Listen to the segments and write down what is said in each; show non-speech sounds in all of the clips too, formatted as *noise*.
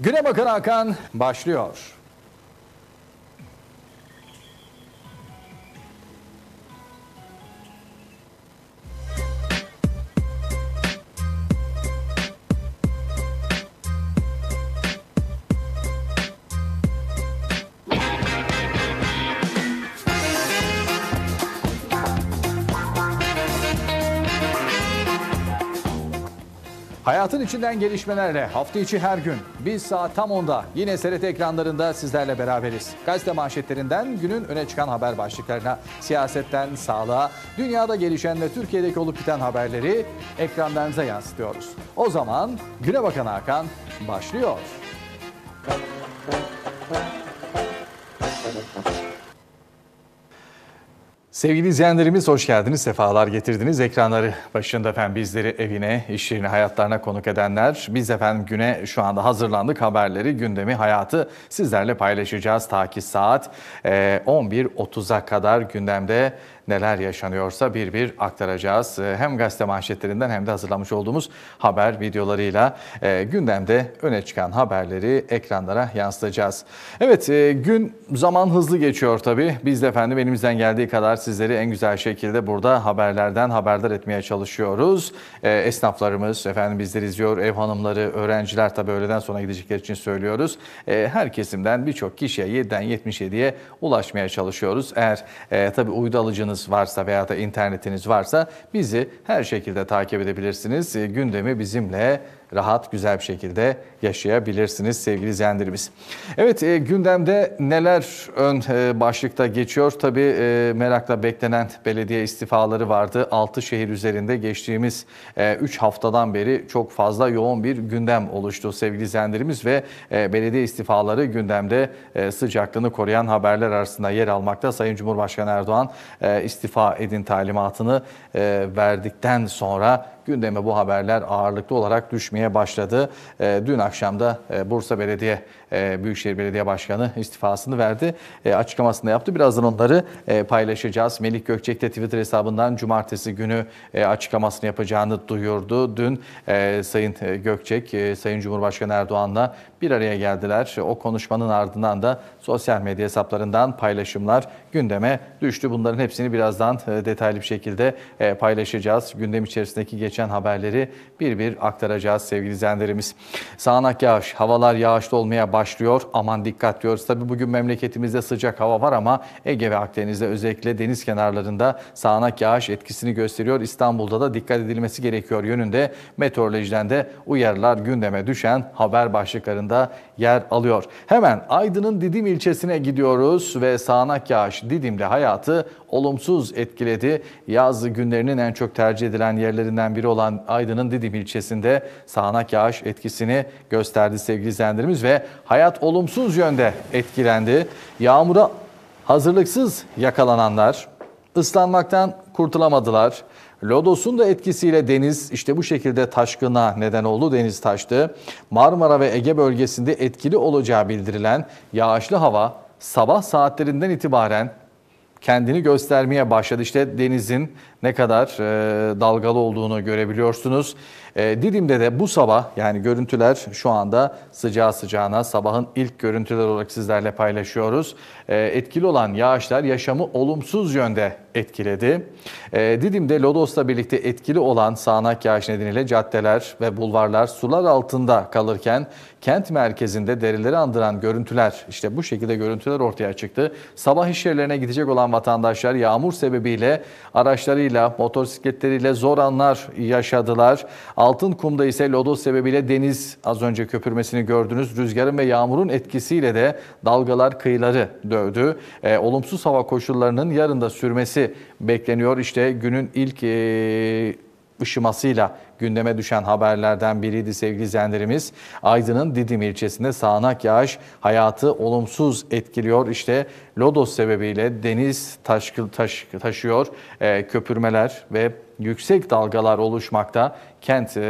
Güne Bakan Hakan başlıyor. içinden gelişmelerle hafta içi her gün biz saat tam 10'da yine SRT ekranlarında sizlerle beraberiz. Gazete manşetlerinden günün öne çıkan haber başlıklarına, siyasetten sağlığa, dünyada gelişen ve Türkiye'deki olup biten haberleri ekranlarınıza yansıtıyoruz. O zaman güne bakan Hakan başlıyor. Sevgili izleyenlerimiz hoş geldiniz, sefalar getirdiniz. Ekranları başında efendim bizleri evine, işlerine hayatlarına konuk edenler. Biz efendim güne şu anda hazırlandık. Haberleri, gündemi, hayatı sizlerle paylaşacağız. Ta ki saat 11.30'a kadar gündemde neler yaşanıyorsa bir bir aktaracağız. Ee, hem gazete manşetlerinden hem de hazırlamış olduğumuz haber videolarıyla e, gündemde öne çıkan haberleri ekranlara yansıtacağız. Evet e, gün zaman hızlı geçiyor tabii. Biz de efendim elimizden geldiği kadar sizleri en güzel şekilde burada haberlerden haberdar etmeye çalışıyoruz. E, esnaflarımız efendim bizleri izliyor. Ev hanımları, öğrenciler tabii öğleden sonra gidecekler için söylüyoruz. Her kesimden birçok kişiye 7'den 77'ye ulaşmaya çalışıyoruz. Eğer tabii uydu alıcınız cihazınız varsa veya da internetiniz varsa bizi her şekilde takip edebilirsiniz. E, gündemi bizimle rahat, güzel bir şekilde yaşayabilirsiniz sevgili zendirimiz. Evet e, gündemde neler ön e, başlıkta geçiyor? Tabii e, merakla beklenen belediye istifaları vardı. 6 şehir üzerinde geçtiğimiz 3 e, haftadan beri çok fazla yoğun bir gündem oluştu sevgili zendirimiz ve e, belediye istifaları gündemde e, sıcaklığını koruyan haberler arasında yer almakta. Sayın Cumhurbaşkanı Erdoğan e, istifa edin talimatını e, verdikten sonra gündeme bu haberler ağırlıklı olarak düşmeye başladı. Ee, dün akşam da e, Bursa Belediye e, Büyükşehir Belediye Başkanı istifasını verdi. E, açıklamasını yaptı. Birazdan onları e, paylaşacağız. Melik Gökçek de Twitter hesabından cumartesi günü açıklamasını yapacağını duyurdu. Dün Sayın Gökçek, Sayın Cumhurbaşkanı Erdoğan'la bir araya geldiler. O konuşmanın ardından da sosyal medya hesaplarından paylaşımlar gündeme düştü. Bunların hepsini birazdan detaylı bir şekilde paylaşacağız. Gündem içerisindeki geçen haberleri bir bir aktaracağız sevgili izleyenlerimiz. Sağanak yağış, havalar yağışlı olmaya başladı başlıyor. Aman dikkat diyoruz. Tabii bugün memleketimizde sıcak hava var ama Ege ve Akdeniz'de özellikle deniz kenarlarında sağanak yağış etkisini gösteriyor. İstanbul'da da dikkat edilmesi gerekiyor yönünde meteorolojiden de uyarılar gündeme düşen haber başlıklarında yer alıyor. Hemen Aydın'ın Didim ilçesine gidiyoruz ve sağanak yağış Didim'de hayatı olumsuz etkiledi. Yaz günlerinin en çok tercih edilen yerlerinden biri olan Aydın'ın Didim ilçesinde sağanak yağış etkisini gösterdi sevgili izleyenlerimiz ve hayat olumsuz yönde etkilendi. Yağmura hazırlıksız yakalananlar ıslanmaktan kurtulamadılar. Lodos'un da etkisiyle deniz işte bu şekilde taşkına neden oldu. Deniz taştı. Marmara ve Ege bölgesinde etkili olacağı bildirilen yağışlı hava sabah saatlerinden itibaren kendini göstermeye başladı. İşte denizin ne kadar e, dalgalı olduğunu görebiliyorsunuz. E, Didim'de de bu sabah yani görüntüler şu anda sıcağı sıcağına sabahın ilk görüntüler olarak sizlerle paylaşıyoruz. E, etkili olan yağışlar yaşamı olumsuz yönde etkiledi. E, Didim'de Lodos'la birlikte etkili olan sağanak yağış nedeniyle caddeler ve bulvarlar sular altında kalırken kent merkezinde derileri andıran görüntüler işte bu şekilde görüntüler ortaya çıktı. Sabah iş yerlerine gidecek olan vatandaşlar yağmur sebebiyle araçlarıyla araçlarıyla, motosikletleriyle zor anlar yaşadılar. Altın kumda ise lodos sebebiyle deniz az önce köpürmesini gördünüz. Rüzgarın ve yağmurun etkisiyle de dalgalar kıyıları dövdü. E, olumsuz hava koşullarının yarın da sürmesi bekleniyor. İşte günün ilk e, ışımasıyla gündeme düşen haberlerden biriydi sevgili izleyenlerimiz. Aydın'ın Didim ilçesinde sağanak yağış hayatı olumsuz etkiliyor. İşte lodos sebebiyle deniz taş, taş, taşıyor, e, köpürmeler ve yüksek dalgalar oluşmakta. Kent e,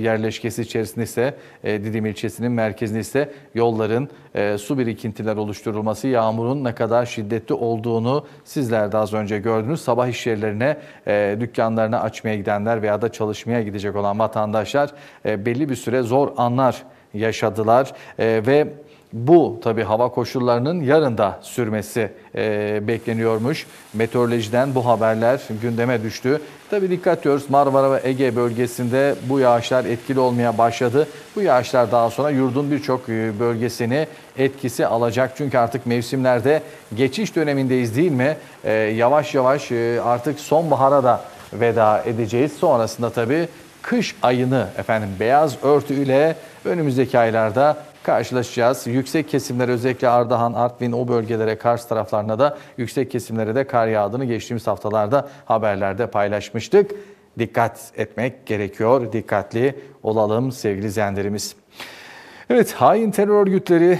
yerleşkesi içerisinde ise e, Didim ilçesinin merkezinde ise yolların e, su birikintiler oluşturulması, yağmurun ne kadar şiddetli olduğunu sizler de az önce gördünüz. Sabah iş yerlerine, e, dükkanlarını açmaya gidenler veya da çalışmaya gidecek olan vatandaşlar e, belli bir süre zor anlar yaşadılar e, ve bu tabi hava koşullarının yarın da sürmesi e, bekleniyormuş. Meteorolojiden bu haberler gündeme düştü. Tabi dikkat ediyoruz, Marmara ve Ege bölgesinde bu yağışlar etkili olmaya başladı. Bu yağışlar daha sonra yurdun birçok e, bölgesini etkisi alacak. Çünkü artık mevsimlerde geçiş dönemindeyiz değil mi? E, yavaş yavaş e, artık sonbahara da veda edeceğiz. Sonrasında tabi kış ayını efendim beyaz örtüyle önümüzdeki aylarda karşılaşacağız. Yüksek kesimler özellikle Ardahan, Artvin o bölgelere, karşı taraflarına da yüksek kesimlere de kar yağdığını geçtiğimiz haftalarda haberlerde paylaşmıştık. Dikkat etmek gerekiyor. Dikkatli olalım sevgili zenderimiz. Evet hain terör örgütleri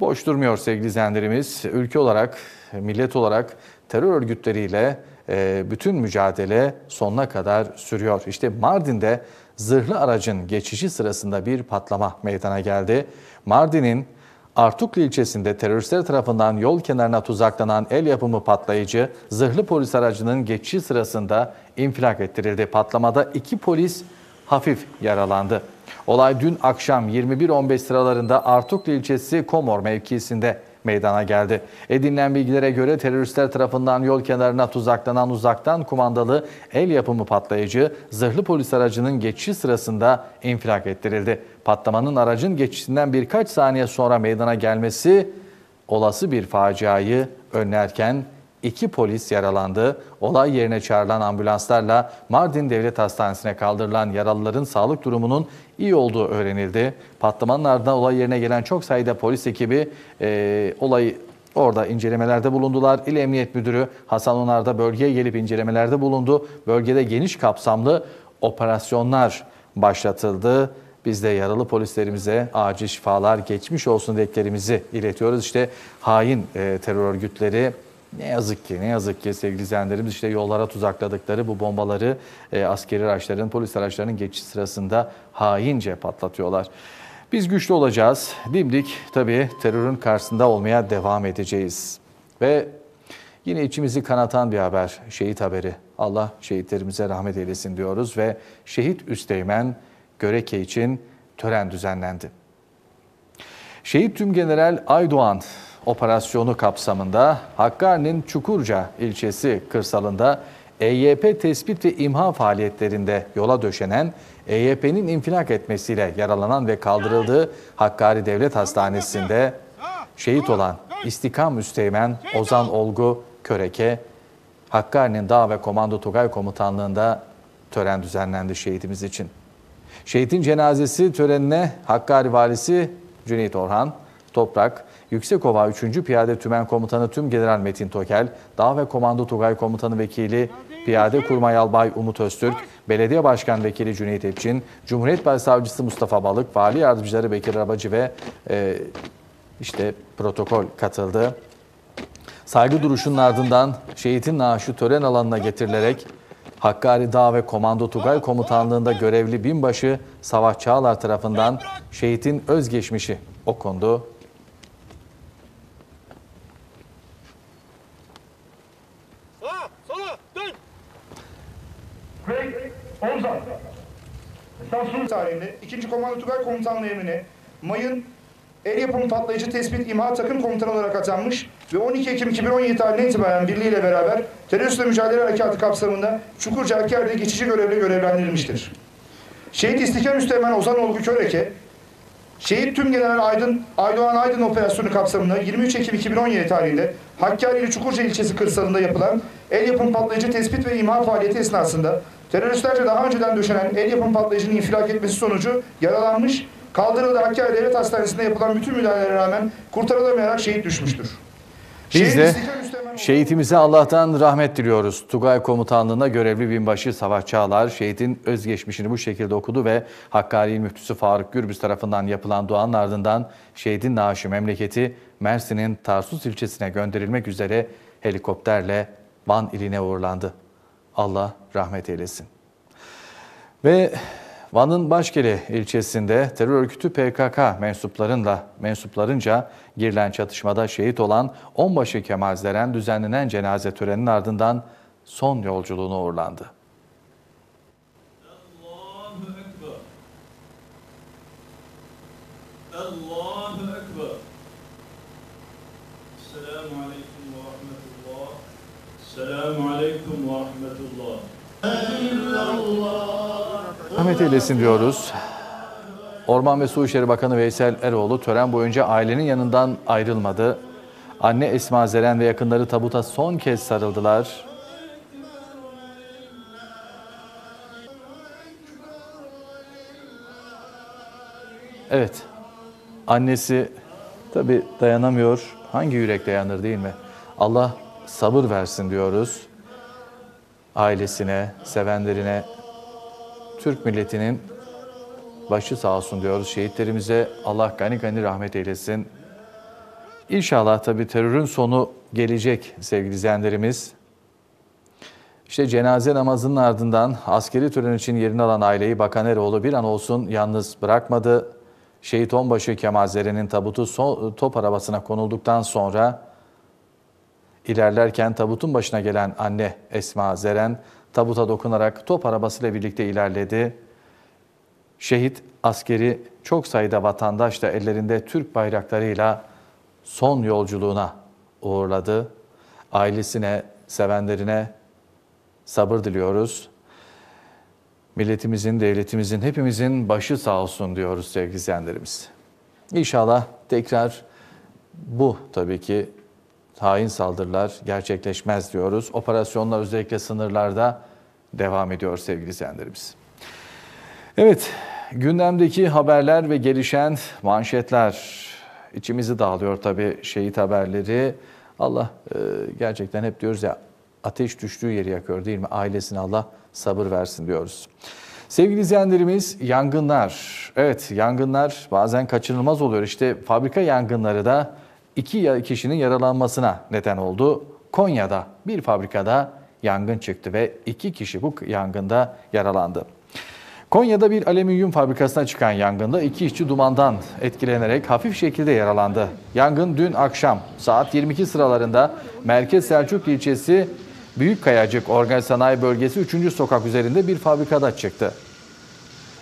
boş durmuyor sevgili zenderimiz. Ülke olarak, millet olarak terör örgütleriyle e, bütün mücadele sonuna kadar sürüyor. İşte Mardin'de zırhlı aracın geçişi sırasında bir patlama meydana geldi. Mardin'in Artuklu ilçesinde teröristler tarafından yol kenarına tuzaklanan el yapımı patlayıcı zırhlı polis aracının geçişi sırasında infilak ettirildi. Patlamada iki polis hafif yaralandı. Olay dün akşam 21.15 sıralarında Artuklu ilçesi Komor mevkisinde meydana geldi. Edinilen bilgilere göre teröristler tarafından yol kenarına tuzaklanan uzaktan kumandalı el yapımı patlayıcı zırhlı polis aracının geçişi sırasında infilak ettirildi. Patlamanın aracın geçişinden birkaç saniye sonra meydana gelmesi olası bir faciayı önlerken 2 polis yaralandı. Olay yerine çağrılan ambulanslarla Mardin Devlet Hastanesi'ne kaldırılan yaralıların sağlık durumunun iyi olduğu öğrenildi. Patlamanın ardından olay yerine gelen çok sayıda polis ekibi e, olayı Orada incelemelerde bulundular. İl Emniyet Müdürü Hasan Onar da bölgeye gelip incelemelerde bulundu. Bölgede geniş kapsamlı operasyonlar başlatıldı. Biz de yaralı polislerimize acil şifalar geçmiş olsun dileklerimizi iletiyoruz. İşte hain e, terör örgütleri ne yazık ki ne yazık ki sevgili izleyenlerimiz işte yollara tuzakladıkları bu bombaları e, askeri araçların, polis araçlarının geçiş sırasında haince patlatıyorlar. Biz güçlü olacağız. Dimdik tabii terörün karşısında olmaya devam edeceğiz. Ve yine içimizi kanatan bir haber, şehit haberi. Allah şehitlerimize rahmet eylesin diyoruz ve şehit Üsteğmen Göreke için tören düzenlendi. Şehit Tüm General Aydoğan operasyonu kapsamında Hakkari'nin Çukurca ilçesi kırsalında EYP tespit ve imha faaliyetlerinde yola döşenen EYP'nin infilak etmesiyle yaralanan ve kaldırıldığı Hakkari Devlet Hastanesi'nde şehit olan İstikam Üsteğmen Ozan Olgu Köreke, Hakkari'nin Dağ ve Komando Tugay Komutanlığı'nda tören düzenlendi şehidimiz için. Şehidin cenazesi törenine Hakkari Valisi Cüneyt Orhan, Toprak, Yüksekova 3. Piyade Tümen Komutanı Tüm General Metin Tokel, Dağ ve Komando Tugay Komutanı Vekili Piyade Kurmay Albay Umut Öztürk, Belediye Başkan Vekili Cüneyt Epçin, Cumhuriyet Başsavcısı Mustafa Balık, Vali Yardımcıları Bekir Arabacı ve e, işte protokol katıldı. Saygı duruşunun ardından şehitin naaşı tören alanına getirilerek Hakkari Dağ ve Komando Tugay Komutanlığı'nda görevli binbaşı Savaş Çağlar tarafından şehitin özgeçmişi okundu Omzan. Samsun tarihinde 2. Komando Tugay Komutanlığı emrine Mayın el yapımı patlayıcı tespit imha takım komutanı olarak atanmış ve 12 Ekim 2017 tarihinde itibaren birliğiyle beraber teröristle mücadele harekatı kapsamında Çukurca Erker'de geçici görevle görevlendirilmiştir. Şehit İstiklal Üsteğmen Ozan Olgu Köreke, Şehit Tüm General Aydın, Aydoğan Aydın operasyonu kapsamında 23 Ekim 2017 tarihinde Hakkari Çukurca ilçesi kırsalında yapılan el yapım patlayıcı tespit ve imha faaliyeti esnasında Teröristlerce daha önceden döşenen el yapım patlayıcının infilak etmesi sonucu yaralanmış, kaldırıldı Hakkari Devlet Hastanesi'nde yapılan bütün müdahalelere rağmen kurtarılamayarak şehit düşmüştür. Biz de şehitimize Allah'tan rahmet diliyoruz. Tugay Komutanlığı'na görevli binbaşı Savaş Çağlar şehitin özgeçmişini bu şekilde okudu ve Hakkari Müftüsü Faruk Gürbüz tarafından yapılan duanın ardından şehidin naaşı memleketi Mersin'in Tarsus ilçesine gönderilmek üzere helikopterle Van iline uğurlandı. Allah rahmet eylesin. Ve Van'ın Başkeli ilçesinde terör örgütü PKK mensuplarınla mensuplarınca girilen çatışmada şehit olan onbaşı Kemal Zeren düzenlenen cenaze töreninin ardından son yolculuğuna uğurlandı. Allahu Ekber. Selamun Aleyküm ve Rahmetullah. Selamun Aleyküm ve Rahmetullah. Rahmet eylesin diyoruz. Orman ve Su İşleri Bakanı Veysel Eroğlu tören boyunca ailenin yanından ayrılmadı. Anne Esma Zeren ve yakınları tabuta son kez sarıldılar. Evet, annesi tabi dayanamıyor. Hangi yürek dayanır değil mi? Allah sabır versin diyoruz ailesine, sevenlerine, Türk milletinin başı sağ olsun diyoruz. Şehitlerimize Allah gani gani rahmet eylesin. İnşallah tabi terörün sonu gelecek sevgili izleyenlerimiz. İşte cenaze namazının ardından askeri tören için yerini alan aileyi Bakan Eroğlu bir an olsun yalnız bırakmadı. Şehit onbaşı Kemal Zeren'in tabutu so top arabasına konulduktan sonra İlerlerken tabutun başına gelen anne Esma Zeren tabuta dokunarak top arabasıyla birlikte ilerledi. Şehit askeri çok sayıda vatandaş da ellerinde Türk bayraklarıyla son yolculuğuna uğurladı. Ailesine, sevenlerine sabır diliyoruz. Milletimizin, devletimizin, hepimizin başı sağ olsun diyoruz sevgili izleyenlerimiz. İnşallah tekrar bu tabii ki hain saldırılar gerçekleşmez diyoruz. Operasyonlar özellikle sınırlarda devam ediyor sevgili izleyenlerimiz. Evet, gündemdeki haberler ve gelişen manşetler içimizi dağılıyor tabii şehit haberleri. Allah e, gerçekten hep diyoruz ya ateş düştüğü yeri yakıyor değil mi? Ailesine Allah sabır versin diyoruz. Sevgili izleyenlerimiz yangınlar. Evet yangınlar bazen kaçınılmaz oluyor. İşte fabrika yangınları da iki kişinin yaralanmasına neden oldu. Konya'da bir fabrikada yangın çıktı ve iki kişi bu yangında yaralandı. Konya'da bir alüminyum fabrikasına çıkan yangında iki işçi dumandan etkilenerek hafif şekilde yaralandı. Yangın dün akşam saat 22 sıralarında Merkez Selçuk ilçesi Büyük Kayacık Organ Sanayi Bölgesi 3. Sokak üzerinde bir fabrikada çıktı.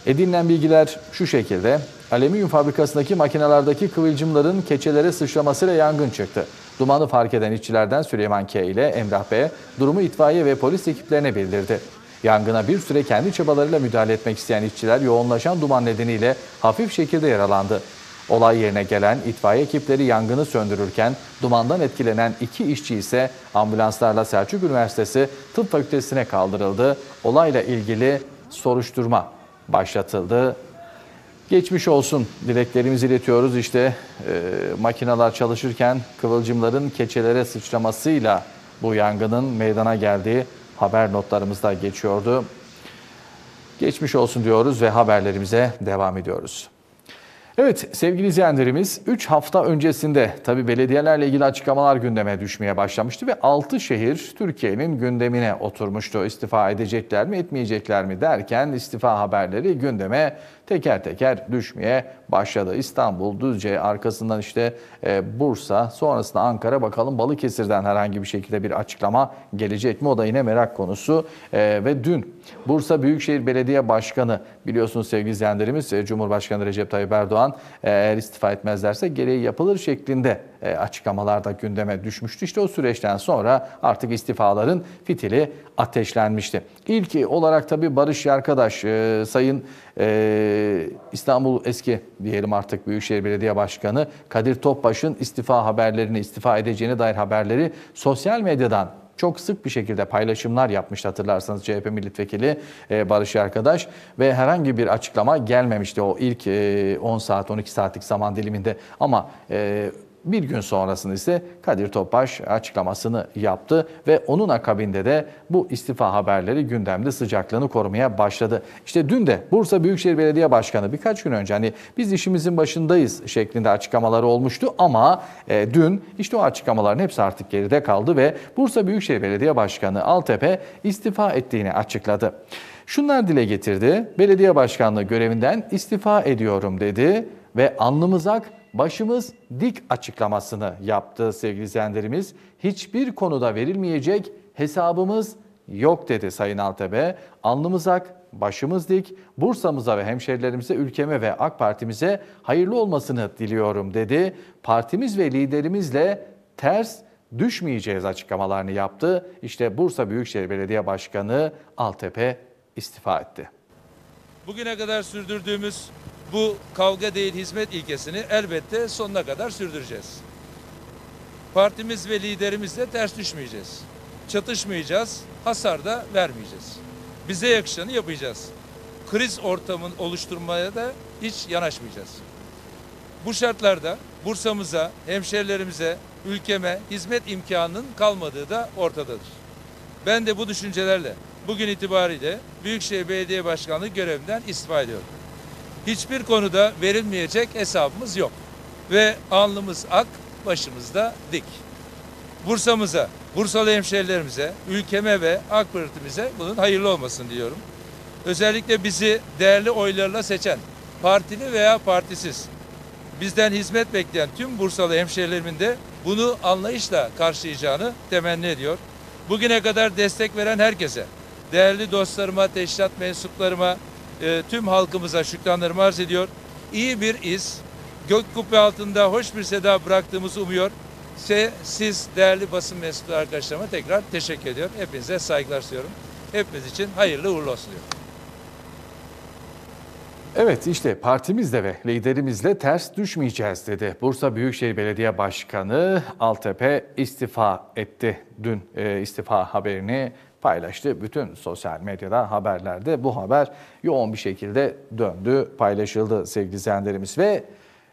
Edinilen bilgiler şu şekilde. Alüminyum fabrikasındaki makinelerdeki kıvılcımların keçelere sıçramasıyla yangın çıktı. Dumanı fark eden işçilerden Süleyman K. ile Emrah B. durumu itfaiye ve polis ekiplerine bildirdi. Yangına bir süre kendi çabalarıyla müdahale etmek isteyen işçiler yoğunlaşan duman nedeniyle hafif şekilde yaralandı. Olay yerine gelen itfaiye ekipleri yangını söndürürken dumandan etkilenen iki işçi ise ambulanslarla Selçuk Üniversitesi Tıp Fakültesine kaldırıldı. Olayla ilgili soruşturma başlatıldı Geçmiş olsun dileklerimizi iletiyoruz. İşte e, makineler çalışırken kıvılcımların keçelere sıçramasıyla bu yangının meydana geldiği haber notlarımızda geçiyordu. Geçmiş olsun diyoruz ve haberlerimize devam ediyoruz. Evet sevgili izleyenlerimiz 3 hafta öncesinde tabi belediyelerle ilgili açıklamalar gündeme düşmeye başlamıştı ve 6 şehir Türkiye'nin gündemine oturmuştu. İstifa edecekler mi etmeyecekler mi derken istifa haberleri gündeme teker teker düşmeye başladı. İstanbul, Düzce, arkasından işte e, Bursa, sonrasında Ankara. Bakalım Balıkesir'den herhangi bir şekilde bir açıklama gelecek mi? O da yine merak konusu. E, ve dün Bursa Büyükşehir Belediye Başkanı biliyorsunuz sevgili izleyenlerimiz e, Cumhurbaşkanı Recep Tayyip Erdoğan e, eğer istifa etmezlerse gereği yapılır şeklinde e, açıklamalarda gündeme düşmüştü. İşte o süreçten sonra artık istifaların fitili ateşlenmişti. İlk olarak tabii Barış Yarkadaş, Sayın e, İstanbul eski diyelim artık Büyükşehir Belediye Başkanı Kadir Topbaş'ın istifa haberlerini, istifa edeceğine dair haberleri sosyal medyadan çok sık bir şekilde paylaşımlar yapmış hatırlarsanız CHP milletvekili e, Barış Arkadaş ve herhangi bir açıklama gelmemişti o ilk 10 e, saat 12 saatlik zaman diliminde ama e, bir gün sonrasında ise Kadir Topbaş açıklamasını yaptı ve onun akabinde de bu istifa haberleri gündemde sıcaklığını korumaya başladı. İşte dün de Bursa Büyükşehir Belediye Başkanı birkaç gün önce hani biz işimizin başındayız şeklinde açıklamaları olmuştu ama e, dün işte o açıklamaların hepsi artık geride kaldı ve Bursa Büyükşehir Belediye Başkanı Altepe istifa ettiğini açıkladı. Şunlar dile getirdi. Belediye başkanlığı görevinden istifa ediyorum dedi ve anlımızak başımız dik açıklamasını yaptı sevgili izleyenlerimiz. Hiçbir konuda verilmeyecek hesabımız yok dedi Sayın Altepe. Alnımız ak, başımız dik, Bursa'mıza ve hemşerilerimize, ülkeme ve AK Parti'mize hayırlı olmasını diliyorum dedi. Partimiz ve liderimizle ters düşmeyeceğiz açıklamalarını yaptı. İşte Bursa Büyükşehir Belediye Başkanı Altepe istifa etti. Bugüne kadar sürdürdüğümüz bu kavga değil hizmet ilkesini elbette sonuna kadar sürdüreceğiz. Partimiz ve liderimizle ters düşmeyeceğiz. Çatışmayacağız, hasar da vermeyeceğiz. Bize yakışanı yapacağız. Kriz ortamını oluşturmaya da hiç yanaşmayacağız. Bu şartlarda Bursa'mıza, hemşerilerimize, ülkeme hizmet imkanının kalmadığı da ortadadır. Ben de bu düşüncelerle bugün itibariyle Büyükşehir Belediye Başkanlığı görevinden istifa ediyorum hiçbir konuda verilmeyecek hesabımız yok. Ve alnımız ak, başımızda dik. Bursa'mıza, Bursalı hemşehrilerimize, ülkeme ve AK Parti'mize bunun hayırlı olmasın diyorum. Özellikle bizi değerli oylarla seçen, partili veya partisiz, bizden hizmet bekleyen tüm Bursalı hemşehrilerimin de bunu anlayışla karşılayacağını temenni ediyor. Bugüne kadar destek veren herkese, değerli dostlarıma, teşkilat mensuplarıma, e, tüm halkımıza şükranlarımı arz ediyor. İyi bir iz, gök kubbe altında hoş bir seda bıraktığımızı umuyor. Se, siz değerli basın mensupları arkadaşlarıma tekrar teşekkür ediyorum. Hepinize saygılar sunuyorum. Hepiniz için hayırlı uğurlu olsun diyorum. Evet işte partimizle ve liderimizle ters düşmeyeceğiz dedi. Bursa Büyükşehir Belediye Başkanı Altepe istifa etti. Dün e, istifa haberini paylaştı. Bütün sosyal medyada haberlerde bu haber yoğun bir şekilde döndü, paylaşıldı sevgili izleyenlerimiz ve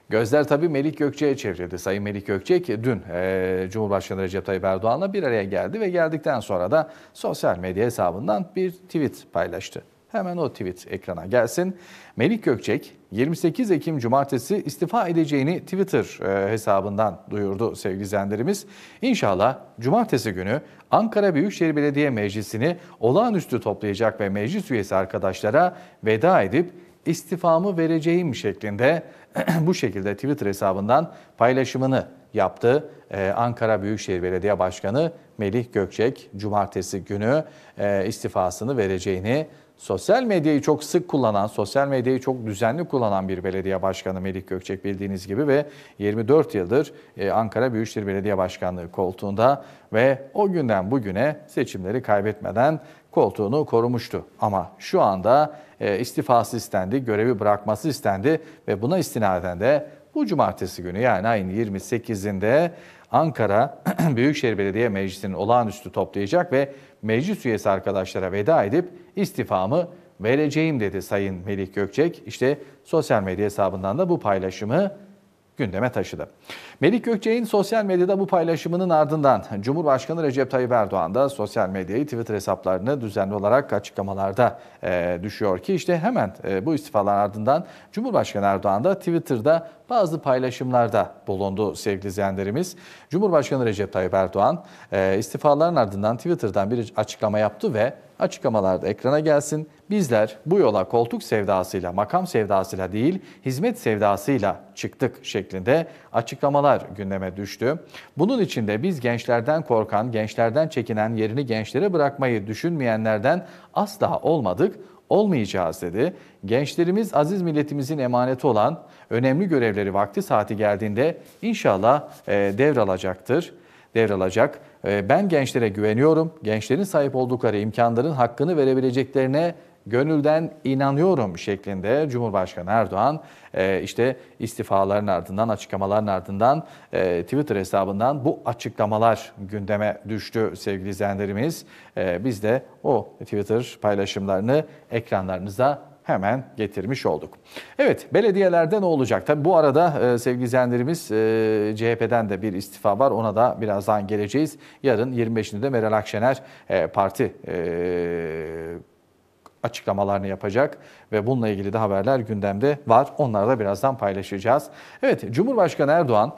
Gözler tabii Melik Gökçe'ye çevrildi. Sayın Melik Gökçe ki dün e, Cumhurbaşkanı Recep Tayyip Erdoğan'la bir araya geldi ve geldikten sonra da sosyal medya hesabından bir tweet paylaştı. Hemen o tweet ekrana gelsin. Melik Gökçek 28 Ekim Cumartesi istifa edeceğini Twitter e, hesabından duyurdu sevgili izleyenlerimiz. İnşallah Cumartesi günü Ankara Büyükşehir Belediye Meclisi'ni olağanüstü toplayacak ve meclis üyesi arkadaşlara veda edip istifamı vereceğim şeklinde *clears throat* bu şekilde Twitter hesabından paylaşımını yaptı. E, Ankara Büyükşehir Belediye Başkanı Melih Gökçek cumartesi günü e, istifasını vereceğini sosyal medyayı çok sık kullanan, sosyal medyayı çok düzenli kullanan bir belediye başkanı Melih Gökçek bildiğiniz gibi ve 24 yıldır e, Ankara Büyükşehir Belediye Başkanlığı koltuğunda ve o günden bugüne seçimleri kaybetmeden koltuğunu korumuştu. Ama şu anda e, istifası istendi, görevi bırakması istendi ve buna istinaden de bu cumartesi günü yani ayın 28'inde Ankara *clears throat* Büyükşehir Belediye Meclisi'nin olağanüstü toplayacak ve meclis üyesi arkadaşlara veda edip istifamı vereceğim dedi Sayın Melih Gökçek. İşte sosyal medya hesabından da bu paylaşımı gündeme taşıdı. Melik Gökçe'nin sosyal medyada bu paylaşımının ardından Cumhurbaşkanı Recep Tayyip Erdoğan da sosyal medyayı Twitter hesaplarını düzenli olarak açıklamalarda e, düşüyor ki işte hemen e, bu istifalar ardından Cumhurbaşkanı Erdoğan da Twitter'da bazı paylaşımlarda bulundu sevgili izleyenlerimiz. Cumhurbaşkanı Recep Tayyip Erdoğan e, istifaların ardından Twitter'dan bir açıklama yaptı ve açıklamalarda ekrana gelsin. Bizler bu yola koltuk sevdasıyla, makam sevdasıyla değil, hizmet sevdasıyla çıktık şeklinde açıklamalar gündeme düştü. Bunun içinde biz gençlerden korkan, gençlerden çekinen, yerini gençlere bırakmayı düşünmeyenlerden asla olmadık, olmayacağız dedi. Gençlerimiz aziz milletimizin emaneti olan önemli görevleri vakti saati geldiğinde inşallah e, devralacaktır devralacak. Ee, ben gençlere güveniyorum. Gençlerin sahip oldukları imkanların hakkını verebileceklerine gönülden inanıyorum şeklinde Cumhurbaşkanı Erdoğan e, işte istifaların ardından açıklamaların ardından e, Twitter hesabından bu açıklamalar gündeme düştü sevgili izleyenlerimiz. E, biz de o Twitter paylaşımlarını ekranlarınıza hemen getirmiş olduk. Evet belediyelerde ne olacak? Tabi bu arada e, sevgili izleyenlerimiz e, CHP'den de bir istifa var. Ona da birazdan geleceğiz. Yarın 25'inde de Meral Akşener e, parti e, açıklamalarını yapacak ve bununla ilgili de haberler gündemde var. Onları da birazdan paylaşacağız. Evet Cumhurbaşkanı Erdoğan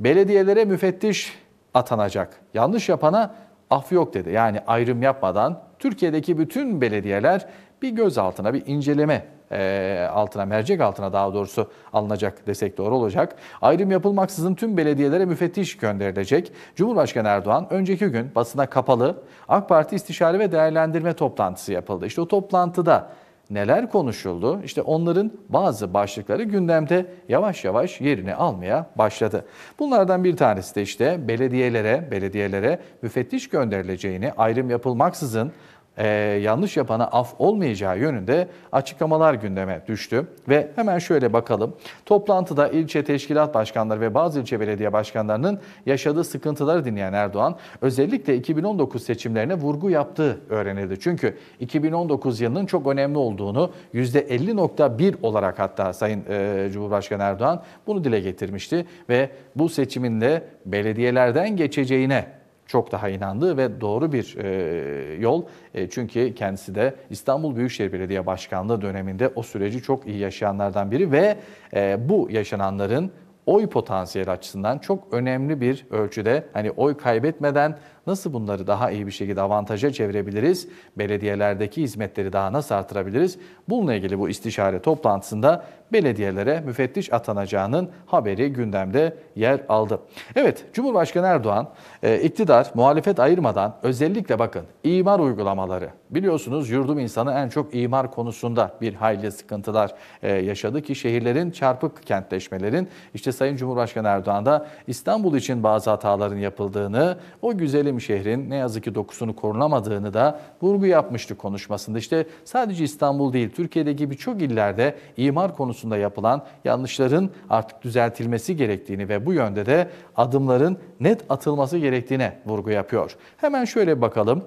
belediyelere müfettiş atanacak. Yanlış yapana af yok dedi. Yani ayrım yapmadan Türkiye'deki bütün belediyeler bir gözaltına, bir inceleme e, altına, mercek altına daha doğrusu alınacak desek doğru olacak. Ayrım yapılmaksızın tüm belediyelere müfettiş gönderilecek. Cumhurbaşkanı Erdoğan önceki gün basına kapalı AK Parti istişare ve değerlendirme toplantısı yapıldı. İşte o toplantıda neler konuşuldu? İşte onların bazı başlıkları gündemde yavaş yavaş yerini almaya başladı. Bunlardan bir tanesi de işte belediyelere, belediyelere müfettiş gönderileceğini, ayrım yapılmaksızın e, yanlış yapana af olmayacağı yönünde açıklamalar gündeme düştü. Ve hemen şöyle bakalım. Toplantıda ilçe teşkilat başkanları ve bazı ilçe belediye başkanlarının yaşadığı sıkıntıları dinleyen Erdoğan özellikle 2019 seçimlerine vurgu yaptığı öğrenildi. Çünkü 2019 yılının çok önemli olduğunu %50.1 olarak hatta Sayın e, Cumhurbaşkanı Erdoğan bunu dile getirmişti ve bu seçimin de belediyelerden geçeceğine çok daha inandığı ve doğru bir e, yol. E, çünkü kendisi de İstanbul Büyükşehir Belediye Başkanlığı döneminde o süreci çok iyi yaşayanlardan biri ve e, bu yaşananların oy potansiyeli açısından çok önemli bir ölçüde hani oy kaybetmeden nasıl bunları daha iyi bir şekilde avantaja çevirebiliriz? Belediyelerdeki hizmetleri daha nasıl artırabiliriz? Bununla ilgili bu istişare toplantısında belediyelere müfettiş atanacağının haberi gündemde yer aldı. Evet, Cumhurbaşkanı Erdoğan e, iktidar muhalefet ayırmadan özellikle bakın imar uygulamaları biliyorsunuz yurdum insanı en çok imar konusunda bir hayli sıkıntılar e, yaşadı ki şehirlerin çarpık kentleşmelerin işte Sayın Cumhurbaşkanı Erdoğan da İstanbul için bazı hataların yapıldığını o güzelim şehrin ne yazık ki dokusunu korunamadığını da vurgu yapmıştı konuşmasında. İşte sadece İstanbul değil Türkiye'deki birçok illerde imar konusunda yapılan yanlışların artık düzeltilmesi gerektiğini ve bu yönde de adımların net atılması gerektiğine vurgu yapıyor. Hemen şöyle bakalım.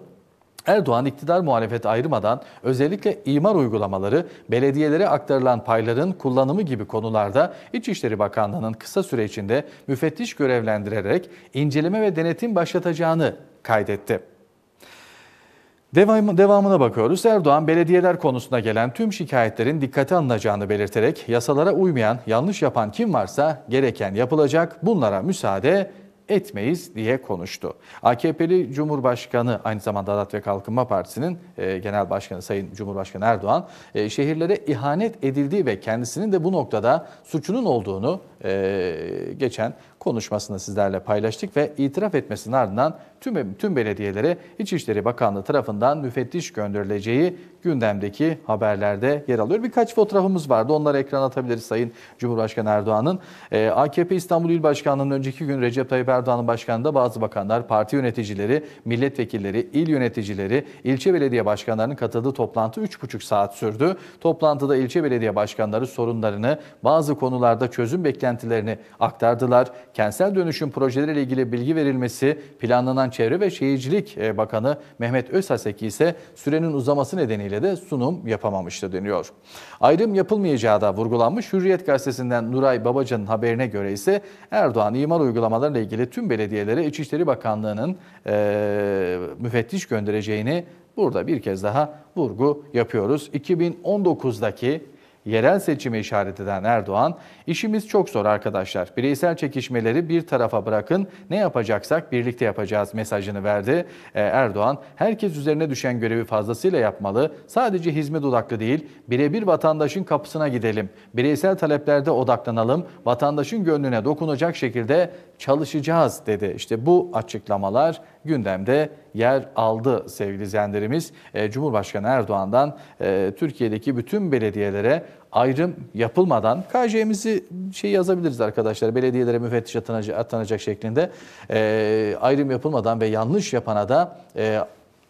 Erdoğan iktidar muhalefet ayrımadan özellikle imar uygulamaları, belediyelere aktarılan payların kullanımı gibi konularda İçişleri Bakanlığı'nın kısa süre içinde müfettiş görevlendirerek inceleme ve denetim başlatacağını kaydetti. Devam, devamına bakıyoruz. Erdoğan belediyeler konusuna gelen tüm şikayetlerin dikkate alınacağını belirterek yasalara uymayan, yanlış yapan kim varsa gereken yapılacak, bunlara müsaade etmeyiz diye konuştu. AKP'li Cumhurbaşkanı aynı zamanda Adalet ve Kalkınma Partisi'nin e, Genel Başkanı Sayın Cumhurbaşkanı Erdoğan e, şehirlere ihanet edildiği ve kendisinin de bu noktada suçunun olduğunu e, geçen konuşmasını sizlerle paylaştık ve itiraf etmesinin ardından tüm, tüm belediyelere İçişleri Bakanlığı tarafından müfettiş gönderileceği gündemdeki haberlerde yer alıyor. Birkaç fotoğrafımız vardı. Onları ekran atabiliriz Sayın Cumhurbaşkanı Erdoğan'ın. E, AKP İstanbul İl Başkanlığı'nın önceki gün Recep Tayyip Erdoğan'ın başkanında bazı bakanlar, parti yöneticileri, milletvekilleri, il yöneticileri, ilçe belediye başkanlarının katıldığı toplantı 3,5 saat sürdü. Toplantıda ilçe belediye başkanları sorunlarını bazı konularda çözüm bekleyen beklentilerini aktardılar. Kentsel dönüşüm projeleriyle ilgili bilgi verilmesi planlanan Çevre ve Şehircilik e, Bakanı Mehmet Özhaseki ise sürenin uzaması nedeniyle de sunum yapamamıştı deniyor. Ayrım yapılmayacağı da vurgulanmış Hürriyet gazetesinden Nuray Babacan'ın haberine göre ise Erdoğan imar uygulamalarıyla ilgili tüm belediyelere İçişleri Bakanlığı'nın e, müfettiş göndereceğini burada bir kez daha vurgu yapıyoruz. 2019'daki yerel seçime işaret eden Erdoğan, işimiz çok zor arkadaşlar. Bireysel çekişmeleri bir tarafa bırakın, ne yapacaksak birlikte yapacağız mesajını verdi. Ee, Erdoğan, herkes üzerine düşen görevi fazlasıyla yapmalı. Sadece hizmet odaklı değil, birebir vatandaşın kapısına gidelim. Bireysel taleplerde odaklanalım, vatandaşın gönlüne dokunacak şekilde çalışacağız dedi. İşte bu açıklamalar gündemde yer aldı sevgili zenderimiz. E, Cumhurbaşkanı Erdoğan'dan e, Türkiye'deki bütün belediyelere ayrım yapılmadan KJ'mizi şey yazabiliriz arkadaşlar. Belediyelere müfettiş atanacak, atanacak şeklinde e, ayrım yapılmadan ve yanlış yapana da e,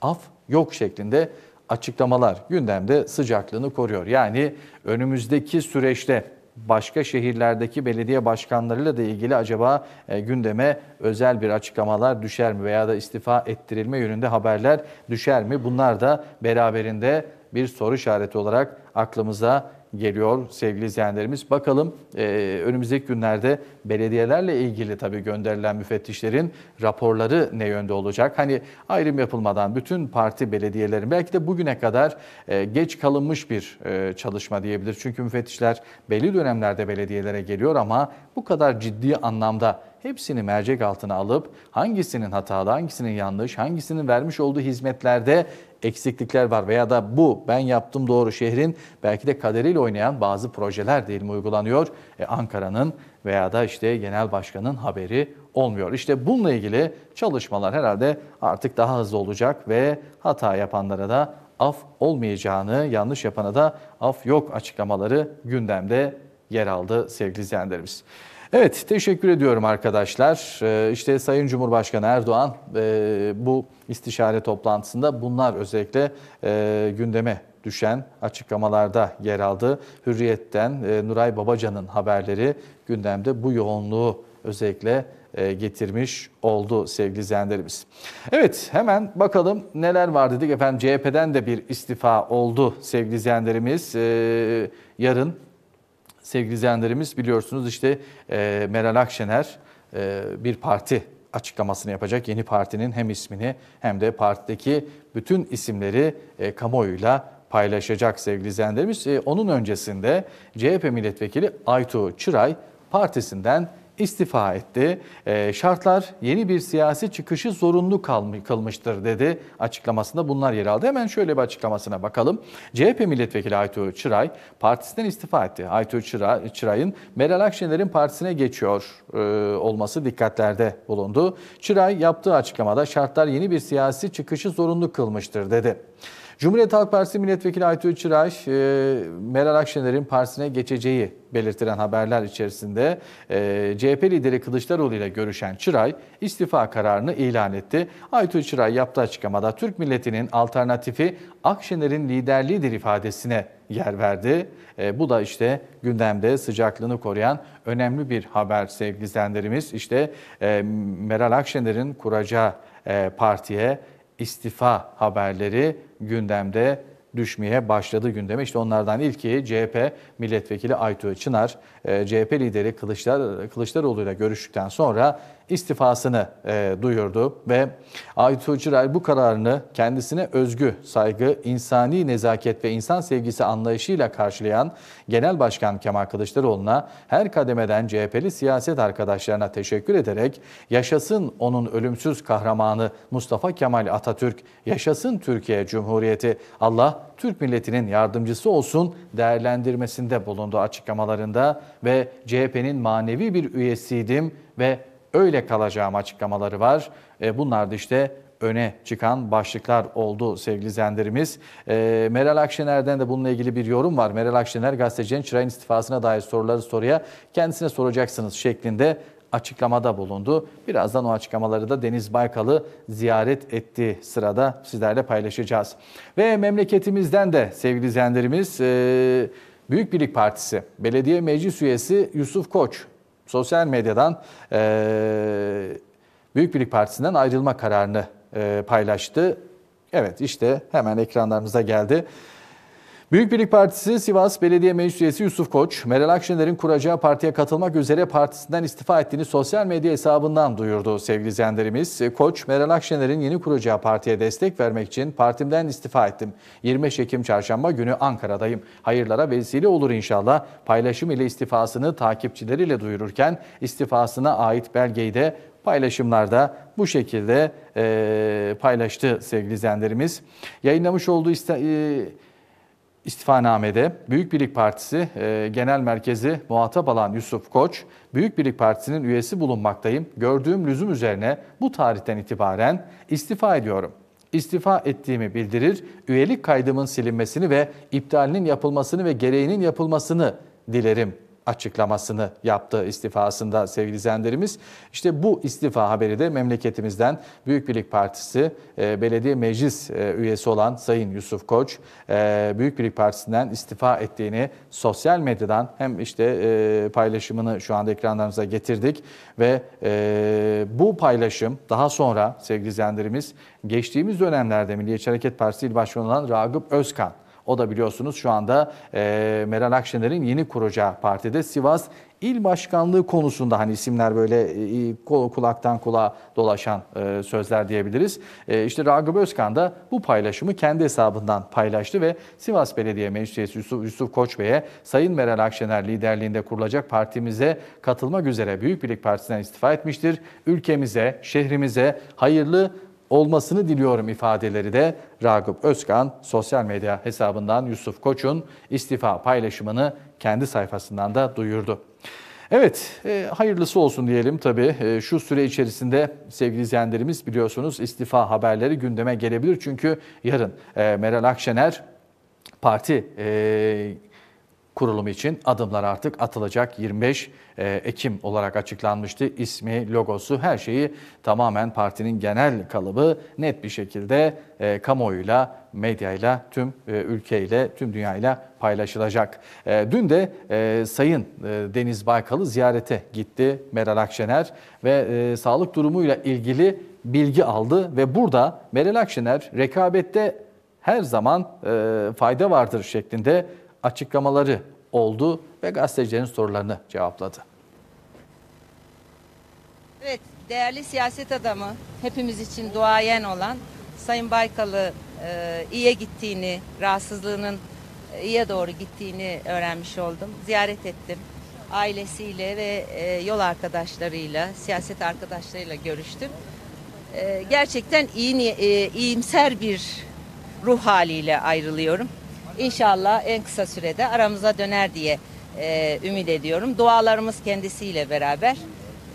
af yok şeklinde açıklamalar gündemde sıcaklığını koruyor. Yani önümüzdeki süreçte başka şehirlerdeki belediye başkanlarıyla da ilgili acaba e, gündeme özel bir açıklamalar düşer mi veya da istifa ettirilme yönünde haberler düşer mi? Bunlar da beraberinde bir soru işareti olarak aklımıza geliyor sevgili izleyenlerimiz. Bakalım e, önümüzdeki günlerde belediyelerle ilgili tabii gönderilen müfettişlerin raporları ne yönde olacak? Hani ayrım yapılmadan bütün parti belediyelerin belki de bugüne kadar e, geç kalınmış bir e, çalışma diyebilir. Çünkü müfettişler belli dönemlerde belediyelere geliyor ama bu kadar ciddi anlamda hepsini mercek altına alıp hangisinin hatalı, hangisinin yanlış, hangisinin vermiş olduğu hizmetlerde eksiklikler var veya da bu ben yaptım doğru şehrin belki de kaderiyle oynayan bazı projeler değil uygulanıyor? E, Ankara'nın veya da işte genel başkanın haberi olmuyor. İşte bununla ilgili çalışmalar herhalde artık daha hızlı olacak ve hata yapanlara da af olmayacağını, yanlış yapana da af yok açıklamaları gündemde yer aldı sevgili izleyenlerimiz. Evet teşekkür ediyorum arkadaşlar. Ee, işte Sayın Cumhurbaşkanı Erdoğan e, bu istişare toplantısında bunlar özellikle e, gündeme düşen açıklamalarda yer aldı. Hürriyet'ten e, Nuray Babacan'ın haberleri gündemde bu yoğunluğu özellikle e, getirmiş oldu sevgili izleyenlerimiz. Evet hemen bakalım neler var dedik efendim CHP'den de bir istifa oldu sevgili izleyenlerimiz. Yarın sevgili izleyenlerimiz biliyorsunuz işte e, Meral Akşener e, bir parti açıklamasını yapacak. Yeni partinin hem ismini hem de partideki bütün isimleri e, kamuoyuyla paylaşacak sevgili izleyenlerimiz. E, onun öncesinde CHP milletvekili Aytu Çıray partisinden istifa etti. E, şartlar yeni bir siyasi çıkışı zorunlu kalmıştır dedi. Açıklamasında bunlar yer aldı. Hemen şöyle bir açıklamasına bakalım. CHP milletvekili Aytuğ Çıray partisinden istifa etti. Aytuğ Çıray'ın Meral Akşener'in partisine geçiyor e, olması dikkatlerde bulundu. Çıray yaptığı açıklamada şartlar yeni bir siyasi çıkışı zorunlu kılmıştır dedi. Cumhuriyet Halk Partisi Milletvekili Aytuğ Çıraş, e, Meral Akşener'in partisine geçeceği belirtilen haberler içerisinde e, CHP lideri Kılıçdaroğlu ile görüşen Çıray istifa kararını ilan etti. Aytuğ Çıray yaptığı açıklamada Türk milletinin alternatifi Akşener'in liderliğidir ifadesine yer verdi. E, bu da işte gündemde sıcaklığını koruyan önemli bir haber sevgili izleyenlerimiz. İşte e, Meral Akşener'in kuracağı partiye istifa haberleri gündemde düşmeye başladı gündeme. İşte onlardan ilki CHP milletvekili Aytuğ Çınar, e, CHP lideri Kılıçlar, Kılıçdaroğlu ile görüştükten sonra istifasını e, duyurdu ve Aytu Uçuray bu kararını kendisine özgü saygı, insani nezaket ve insan sevgisi anlayışıyla karşılayan Genel Başkan Kemal Kılıçdaroğlu'na her kademeden CHP'li siyaset arkadaşlarına teşekkür ederek yaşasın onun ölümsüz kahramanı Mustafa Kemal Atatürk, yaşasın Türkiye Cumhuriyeti, Allah Türk milletinin yardımcısı olsun değerlendirmesinde bulundu açıklamalarında ve CHP'nin manevi bir üyesiydim ve öyle kalacağım açıklamaları var. E, bunlar da işte öne çıkan başlıklar oldu sevgili zenderimiz. E, Meral Akşener'den de bununla ilgili bir yorum var. Meral Akşener gazetecinin çırağın istifasına dair soruları soruya kendisine soracaksınız şeklinde açıklamada bulundu. Birazdan o açıklamaları da Deniz Baykal'ı ziyaret ettiği sırada sizlerle paylaşacağız. Ve memleketimizden de sevgili zenderimiz e, Büyük Birlik Partisi Belediye Meclis Üyesi Yusuf Koç sosyal medyadan e, Büyük Birlik Partisi'nden ayrılma kararını e, paylaştı. Evet işte hemen ekranlarımıza geldi. Büyük Birlik Partisi Sivas Belediye Meclis Üyesi Yusuf Koç, Meral Akşener'in kuracağı partiye katılmak üzere partisinden istifa ettiğini sosyal medya hesabından duyurdu sevgili izleyenlerimiz. Koç, Meral Akşener'in yeni kuracağı partiye destek vermek için partimden istifa ettim. 25 Ekim çarşamba günü Ankara'dayım. Hayırlara vesile olur inşallah. Paylaşım ile istifasını takipçileriyle duyururken istifasına ait belgeyi de paylaşımlarda bu şekilde e, paylaştı sevgili izleyenlerimiz. Yayınlamış olduğu... Iste, e, İstifanamede Büyük Birlik Partisi e, Genel Merkezi muhatap alan Yusuf Koç, Büyük Birlik Partisi'nin üyesi bulunmaktayım. Gördüğüm lüzum üzerine bu tarihten itibaren istifa ediyorum. İstifa ettiğimi bildirir, üyelik kaydımın silinmesini ve iptalinin yapılmasını ve gereğinin yapılmasını dilerim açıklamasını yaptı istifasında sevgili zenderimiz. İşte bu istifa haberi de memleketimizden Büyük Birlik Partisi e, belediye meclis e, üyesi olan Sayın Yusuf Koç e, Büyük Birlik Partisi'nden istifa ettiğini sosyal medyadan hem işte e, paylaşımını şu anda ekranlarımıza getirdik ve e, bu paylaşım daha sonra sevgili zenderimiz geçtiğimiz dönemlerde Milliyetçi Hareket Partisi İl Başkanı olan Ragıp Özkan o da biliyorsunuz şu anda e, Meral Akşener'in yeni kuracağı partide Sivas il başkanlığı konusunda hani isimler böyle e, kulaktan kulağa dolaşan e, sözler diyebiliriz. E, işte Ragıp Özkan da bu paylaşımı kendi hesabından paylaştı ve Sivas Belediye Meclisi Yusuf, Yusuf Koç Bey'e Sayın Meral Akşener liderliğinde kurulacak partimize katılmak üzere Büyük Birlik Partisi'nden istifa etmiştir. Ülkemize, şehrimize hayırlı olmasını diliyorum ifadeleri de Ragıp Özkan sosyal medya hesabından Yusuf Koç'un istifa paylaşımını kendi sayfasından da duyurdu. Evet, e, hayırlısı olsun diyelim tabii. E, şu süre içerisinde sevgili izleyenlerimiz biliyorsunuz istifa haberleri gündeme gelebilir. Çünkü yarın e, Meral Akşener parti e, kurulumu için adımlar artık atılacak 25 e, Ekim olarak açıklanmıştı. İsmi, logosu her şeyi tamamen partinin genel kalıbı net bir şekilde e, kamuoyuyla, medyayla, tüm e, ülkeyle, tüm dünyayla paylaşılacak. Dün de Sayın Deniz Baykal'ı ziyarete gitti Meral Akşener ve sağlık durumuyla ilgili bilgi aldı ve burada Meral Akşener rekabette her zaman e, fayda vardır şeklinde açıklamaları oldu ve gazetecilerin sorularını cevapladı. Evet, değerli siyaset adamı, hepimiz için duayen olan Sayın Baykal'ı e, iyiye gittiğini, rahatsızlığının e, iyiye doğru gittiğini öğrenmiş oldum. Ziyaret ettim. Ailesiyle ve e, yol arkadaşlarıyla, siyaset arkadaşlarıyla görüştüm. E, gerçekten iyi, e, iyimser bir ruh haliyle ayrılıyorum. İnşallah en kısa sürede aramıza döner diye e, ümit ediyorum. Dualarımız kendisiyle beraber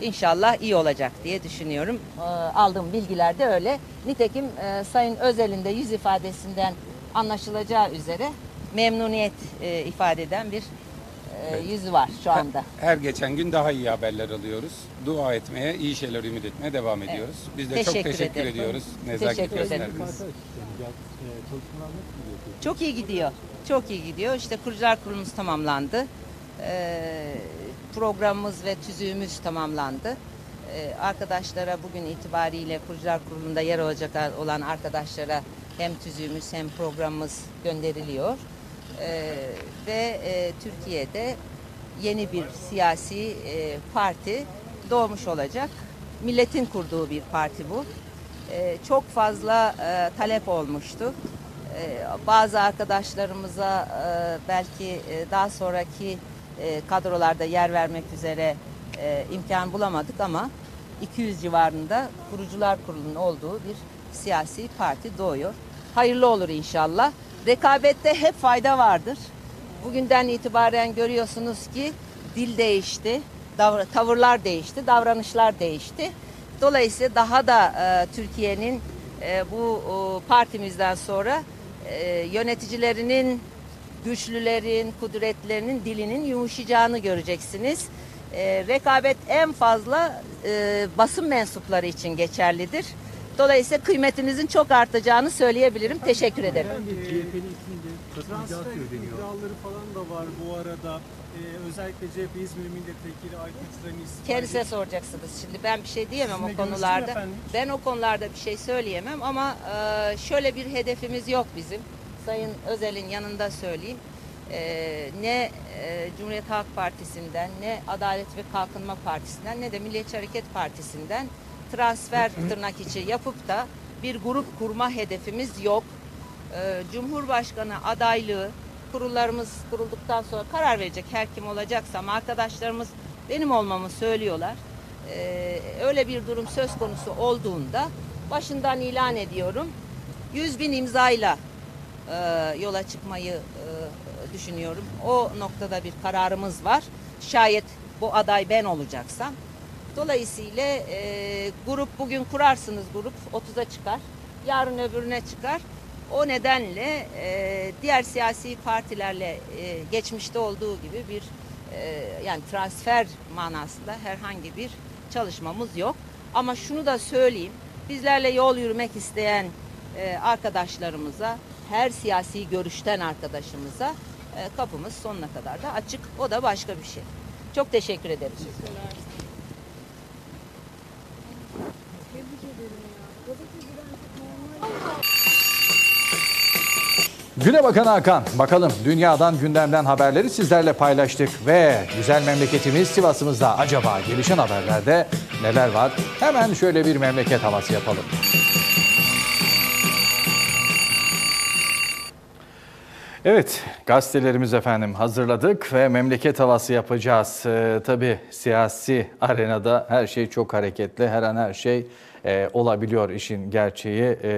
inşallah iyi olacak diye düşünüyorum. E, aldığım bilgiler de öyle. Nitekim e, Sayın Özel'in de yüz ifadesinden anlaşılacağı üzere memnuniyet e, ifade eden bir evet. yüzü var şu anda. Her, her geçen gün daha iyi haberler alıyoruz. Dua etmeye, iyi şeyler ümit etmeye devam ediyoruz. Evet. Biz de teşekkür çok teşekkür ederim. ediyoruz. Nezaket teşekkür gösterdiniz. Çalışmalar nasıl gidiyor? Çok iyi gidiyor. Çok iyi gidiyor. İşte kurucular kurulumuz tamamlandı. Ee, programımız ve tüzüğümüz tamamlandı. Ee, arkadaşlara bugün itibariyle kurucular kurulunda yer alacak olan arkadaşlara hem tüzüğümüz hem programımız gönderiliyor. Ee, ve e, Türkiye'de yeni bir siyasi e, parti doğmuş olacak. Milletin kurduğu bir parti bu. E, çok fazla e, talep olmuştu. Ee, bazı arkadaşlarımıza e, belki e, daha sonraki e, kadrolarda yer vermek üzere imkan bulamadık ama 200 civarında kurucular kurulunun olduğu bir siyasi parti doğuyor. Hayırlı olur inşallah. Rekabette hep fayda vardır. Bugünden itibaren görüyorsunuz ki dil değişti, tavırlar değişti, davranışlar değişti. Dolayısıyla daha da e, Türkiye'nin e, bu e, partimizden sonra e, yöneticilerinin, güçlülerin, kudretlerinin dilinin yumuşayacağını göreceksiniz. E, rekabet en fazla e, basın mensupları için geçerlidir. Dolayısıyla kıymetinizin çok artacağını söyleyebilirim. Teşekkür ederim. transfer iddiaları falan da var bu arada e, özellikle CHP İzmir Milletvekili Aykut Reniz. Kendisine Aykut. soracaksınız şimdi. Ben bir şey diyemem Sizinle o konularda. Ben o konularda bir şey söyleyemem ama e, şöyle bir hedefimiz yok bizim. Sayın Özel'in yanında söyleyeyim. E, ne e, Cumhuriyet Halk Partisi'nden, ne Adalet ve Kalkınma Partisi'nden, ne de Milliyetçi Hareket Partisi'nden transfer tırnak içi yapıp da bir grup kurma hedefimiz yok. E, Cumhurbaşkanı adaylığı kurullarımız kurulduktan sonra karar verecek her kim olacaksam arkadaşlarımız benim olmamı söylüyorlar. Ee, öyle bir durum söz konusu olduğunda başından ilan ediyorum. 100 bin imzayla e, yola çıkmayı e, düşünüyorum. O noktada bir kararımız var. Şayet bu aday ben olacaksam. Dolayısıyla e, grup bugün kurarsınız grup 30'a çıkar. Yarın öbürüne çıkar. O nedenle e, diğer siyasi partilerle e, geçmişte olduğu gibi bir e, yani transfer manasında herhangi bir çalışmamız yok. Ama şunu da söyleyeyim, bizlerle yol yürümek isteyen e, arkadaşlarımıza, her siyasi görüşten arkadaşımıza e, kapımız sonuna kadar da açık. O da başka bir şey. Çok teşekkür ederim. Teşekkürler. Tebrik ederim ya. Gazeteciler Güne bakan Hakan, bakalım dünyadan gündemden haberleri sizlerle paylaştık ve güzel memleketimiz Sivas'ımızda acaba gelişen haberlerde neler var? Hemen şöyle bir memleket havası yapalım. Evet, gazetelerimiz efendim hazırladık ve memleket havası yapacağız. Ee, tabii siyasi arenada her şey çok hareketli, her an her şey e, olabiliyor işin gerçeği. E,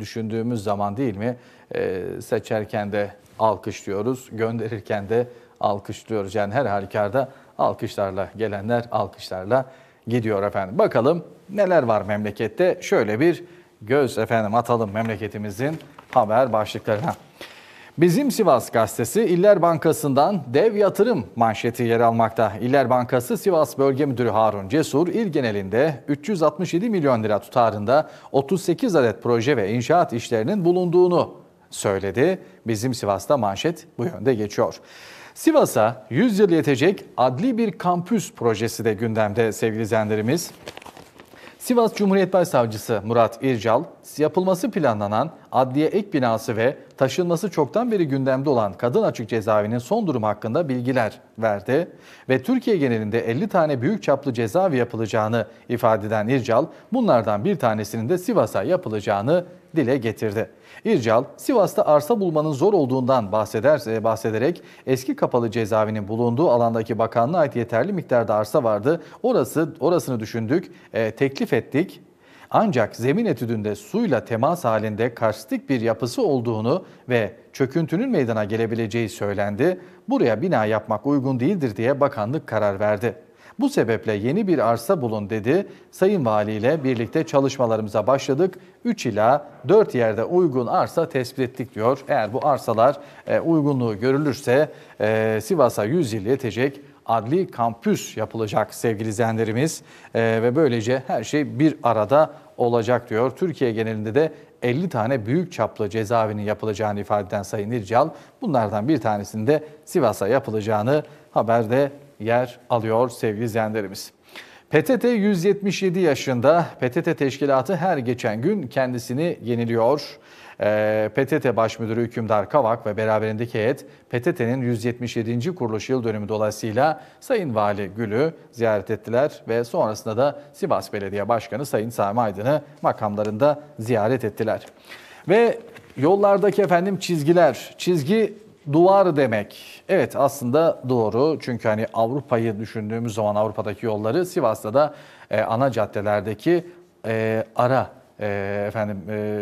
düşündüğümüz zaman değil mi? Ee, seçerken de alkışlıyoruz, gönderirken de alkışlıyoruz. Yani her halükarda alkışlarla gelenler alkışlarla gidiyor efendim. Bakalım neler var memlekette? Şöyle bir göz efendim atalım memleketimizin haber başlıklarına. Bizim Sivas gazetesi İller Bankası'ndan dev yatırım manşeti yer almakta. İller Bankası Sivas Bölge Müdürü Harun Cesur il genelinde 367 milyon lira tutarında 38 adet proje ve inşaat işlerinin bulunduğunu söyledi. Bizim Sivas'ta manşet bu yönde geçiyor. Sivas'a 100 yıl yetecek adli bir kampüs projesi de gündemde sevgili izleyenlerimiz. Sivas Cumhuriyet Başsavcısı Murat İrcal, yapılması planlanan adliye ek binası ve taşınması çoktan beri gündemde olan kadın açık cezaevinin son durum hakkında bilgiler verdi ve Türkiye genelinde 50 tane büyük çaplı cezaevi yapılacağını ifade eden İrcal, bunlardan bir tanesinin de Sivas'a yapılacağını dile getirdi. İrcal, Sivas'ta arsa bulmanın zor olduğundan bahseder, e, bahsederek eski kapalı cezaevinin bulunduğu alandaki bakanlığa ait yeterli miktarda arsa vardı. Orası orasını düşündük, e, teklif ettik. Ancak zemin etüdünde suyla temas halinde karstik bir yapısı olduğunu ve çöküntünün meydana gelebileceği söylendi. Buraya bina yapmak uygun değildir diye bakanlık karar verdi. Bu sebeple yeni bir arsa bulun dedi. Sayın Vali ile birlikte çalışmalarımıza başladık. 3 ila 4 yerde uygun arsa tespit ettik diyor. Eğer bu arsalar e, uygunluğu görülürse e, Sivas'a 100 yıl yetecek adli kampüs yapılacak sevgili izleyenlerimiz ee, ve böylece her şey bir arada olacak diyor. Türkiye genelinde de 50 tane büyük çaplı cezaevinin yapılacağını ifade eden Sayın İrcal bunlardan bir tanesinde Sivas'a yapılacağını haberde yer alıyor sevgili izleyenlerimiz. PTT 177 yaşında. PTT teşkilatı her geçen gün kendisini yeniliyor. E, ee, PTT Başmüdürü Hükümdar Kavak ve beraberindeki heyet PTT'nin 177. kuruluş yıl dönümü dolayısıyla Sayın Vali Gül'ü ziyaret ettiler ve sonrasında da Sivas Belediye Başkanı Sayın Sami Aydın'ı makamlarında ziyaret ettiler. Ve yollardaki efendim çizgiler, çizgi duvar demek. Evet aslında doğru. Çünkü hani Avrupa'yı düşündüğümüz zaman Avrupa'daki yolları Sivas'ta da e, ana caddelerdeki e, ara e, efendim e,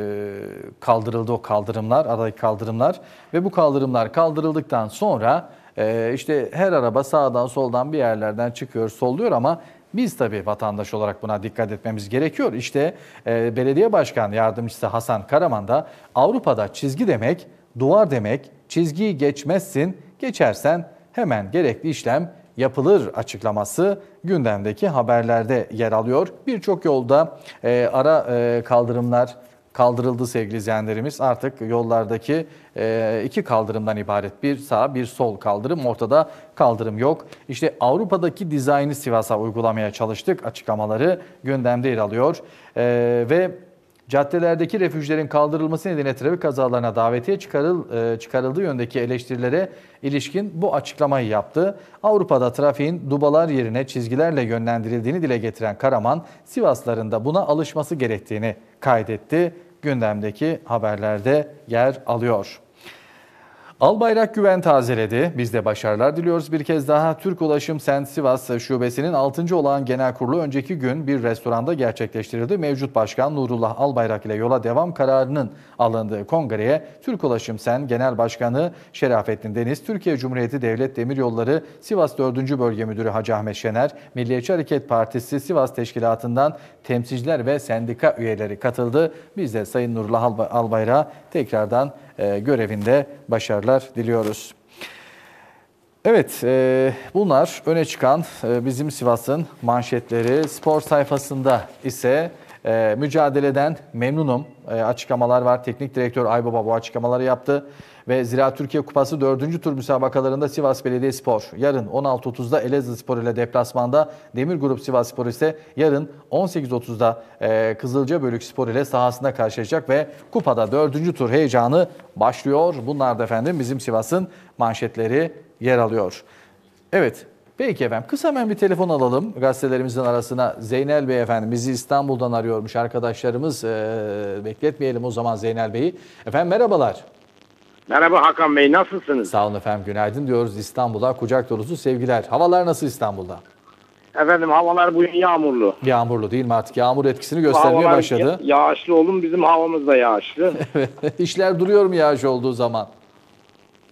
kaldırıldı o kaldırımlar, aradaki kaldırımlar ve bu kaldırımlar kaldırıldıktan sonra e, işte her araba sağdan soldan bir yerlerden çıkıyor, solluyor ama biz tabii vatandaş olarak buna dikkat etmemiz gerekiyor. İşte e, belediye başkan yardımcısı Hasan Karaman da Avrupa'da çizgi demek Duvar demek çizgiyi geçmezsin, geçersen hemen gerekli işlem yapılır açıklaması gündemdeki haberlerde yer alıyor. Birçok yolda e, ara e, kaldırımlar kaldırıldı sevgili izleyenlerimiz. Artık yollardaki e, iki kaldırımdan ibaret bir sağ bir sol kaldırım ortada kaldırım yok. İşte Avrupa'daki dizaynı Sivas'a uygulamaya çalıştık açıklamaları gündemde yer alıyor e, ve Caddelerdeki refüjlerin kaldırılması nedeniyle trafik kazalarına davetiye çıkarıl, e, çıkarıldığı yöndeki eleştirilere ilişkin bu açıklamayı yaptı. Avrupa'da trafiğin dubalar yerine çizgilerle yönlendirildiğini dile getiren Karaman, Sivasların da buna alışması gerektiğini kaydetti. Gündemdeki haberlerde yer alıyor. Albayrak Güven tazeledi. Biz de başarılar diliyoruz bir kez daha. Türk Ulaşım Sent Sivas Şubesi'nin 6. olağan genel kurulu önceki gün bir restoranda gerçekleştirildi. Mevcut Başkan Nurullah Albayrak ile yola devam kararının alındığı kongreye Türk Ulaşım Sen Genel Başkanı Şerafettin Deniz, Türkiye Cumhuriyeti Devlet Demiryolları Sivas 4. Bölge Müdürü Hacı Ahmet Şener, Milliyetçi Hareket Partisi Sivas Teşkilatı'ndan temsilciler ve sendika üyeleri katıldı. Biz de Sayın Nurullah Albayrak'a tekrardan e, görevinde başarılar diliyoruz. Evet, e, bunlar öne çıkan e, bizim Sivas'ın manşetleri. Spor sayfasında ise mücadeleden memnunum açıklamalar var. Teknik direktör Aybaba bu açıklamaları yaptı. Ve Ziraat Türkiye Kupası 4. tur müsabakalarında Sivas Belediyespor yarın 16.30'da Elazığ Spor ile deplasmanda, Demir Grup Sivas Spor ise yarın 18.30'da e, Kızılca Bölük Spor ile sahasında karşılaşacak ve kupada 4. tur heyecanı başlıyor. Bunlar da efendim bizim Sivas'ın manşetleri yer alıyor. Evet Peki efendim kısa hemen bir telefon alalım gazetelerimizin arasına. Zeynel Bey efendim bizi İstanbul'dan arıyormuş arkadaşlarımız. Ee, bekletmeyelim o zaman Zeynel Bey'i. Efendim merhabalar. Merhaba Hakan Bey nasılsınız? Sağ olun efendim günaydın diyoruz İstanbul'a kucak dolusu sevgiler. Havalar nasıl İstanbul'da? Efendim havalar bugün yağmurlu. Yağmurlu değil mi artık yağmur etkisini göstermeye başladı. başladı. Yağışlı oğlum bizim havamız da yağışlı. *laughs* İşler duruyor mu yağış olduğu zaman?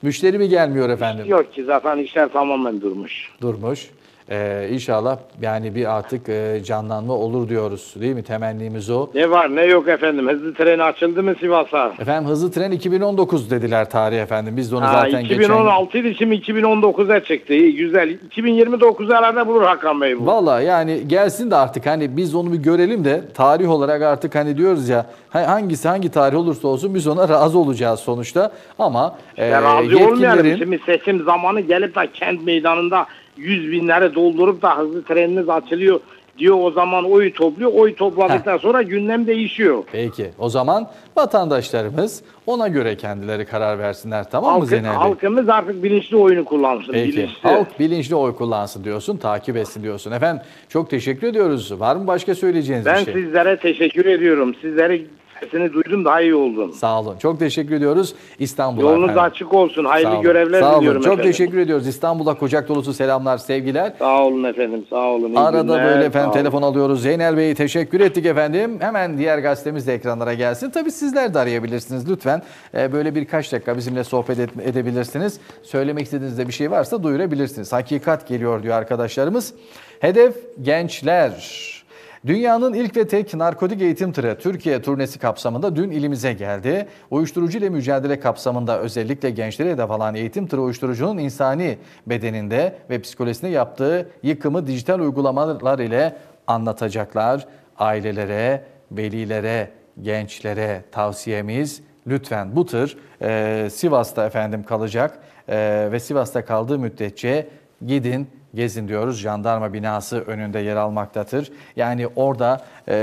Müşteri mi gelmiyor efendim? Yok ki zaten işler tamamen durmuş. Durmuş. Ee, inşallah yani bir artık e, canlanma olur diyoruz değil mi? Temennimiz o. Ne var ne yok efendim. Hızlı tren açıldı mı Sivas'a? Efendim hızlı tren 2019 dediler tarih efendim. Biz de onu ha, zaten 2016 geçen... 2016'ydı şimdi 2019'a çıktı. İyi, güzel. 2029 arada bulur Hakan Bey bu. Valla yani gelsin de artık hani biz onu bir görelim de tarih olarak artık hani diyoruz ya hangisi hangi tarih olursa olsun biz ona razı olacağız sonuçta. Ama e, razı yetkilerin... olmayalım. Şimdi seçim zamanı gelip de kent meydanında yüz binlere doldurup da hızlı treniniz açılıyor diyor o zaman oy topluyor. Oy topladıktan Heh. sonra gündem değişiyor. Peki o zaman vatandaşlarımız ona göre kendileri karar versinler tamam Halkı, mı Zeynep Bey? Halkımız artık bilinçli oyunu kullansın. Peki bilinçli. halk bilinçli oy kullansın diyorsun takip etsin diyorsun. Efendim çok teşekkür ediyoruz. Var mı başka söyleyeceğiniz ben bir şey? Ben sizlere teşekkür ediyorum. Sizleri seni duydum daha iyi oldun. Sağ olun. Çok teşekkür ediyoruz İstanbul'a. Yolunuz efendim. açık olsun. Hayırlı Sağ olun. görevler Sağ olun. diliyorum Çok efendim. teşekkür ediyoruz. İstanbul'a kucak dolusu selamlar, sevgiler. Sağ olun efendim. Sağ olun. Arada günler. böyle efendim Sağ telefon alıyoruz. Zeynel Bey'i teşekkür ettik efendim. Hemen diğer gazetemiz de ekranlara gelsin. Tabii sizler de arayabilirsiniz lütfen. Ee, böyle birkaç dakika bizimle sohbet edebilirsiniz. Söylemek istediğinizde bir şey varsa duyurabilirsiniz. Hakikat geliyor diyor arkadaşlarımız. Hedef gençler. Dünyanın ilk ve tek narkotik eğitim tırı Türkiye turnesi kapsamında dün ilimize geldi. Uyuşturucu ile mücadele kapsamında özellikle gençlere hedef alan eğitim tırı uyuşturucunun insani bedeninde ve psikolojisine yaptığı yıkımı dijital uygulamalar ile anlatacaklar. Ailelere, velilere, gençlere tavsiyemiz lütfen bu tır e, Sivas'ta efendim kalacak e, ve Sivas'ta kaldığı müddetçe gidin gezin diyoruz. Jandarma binası önünde yer almaktadır. Yani orada e,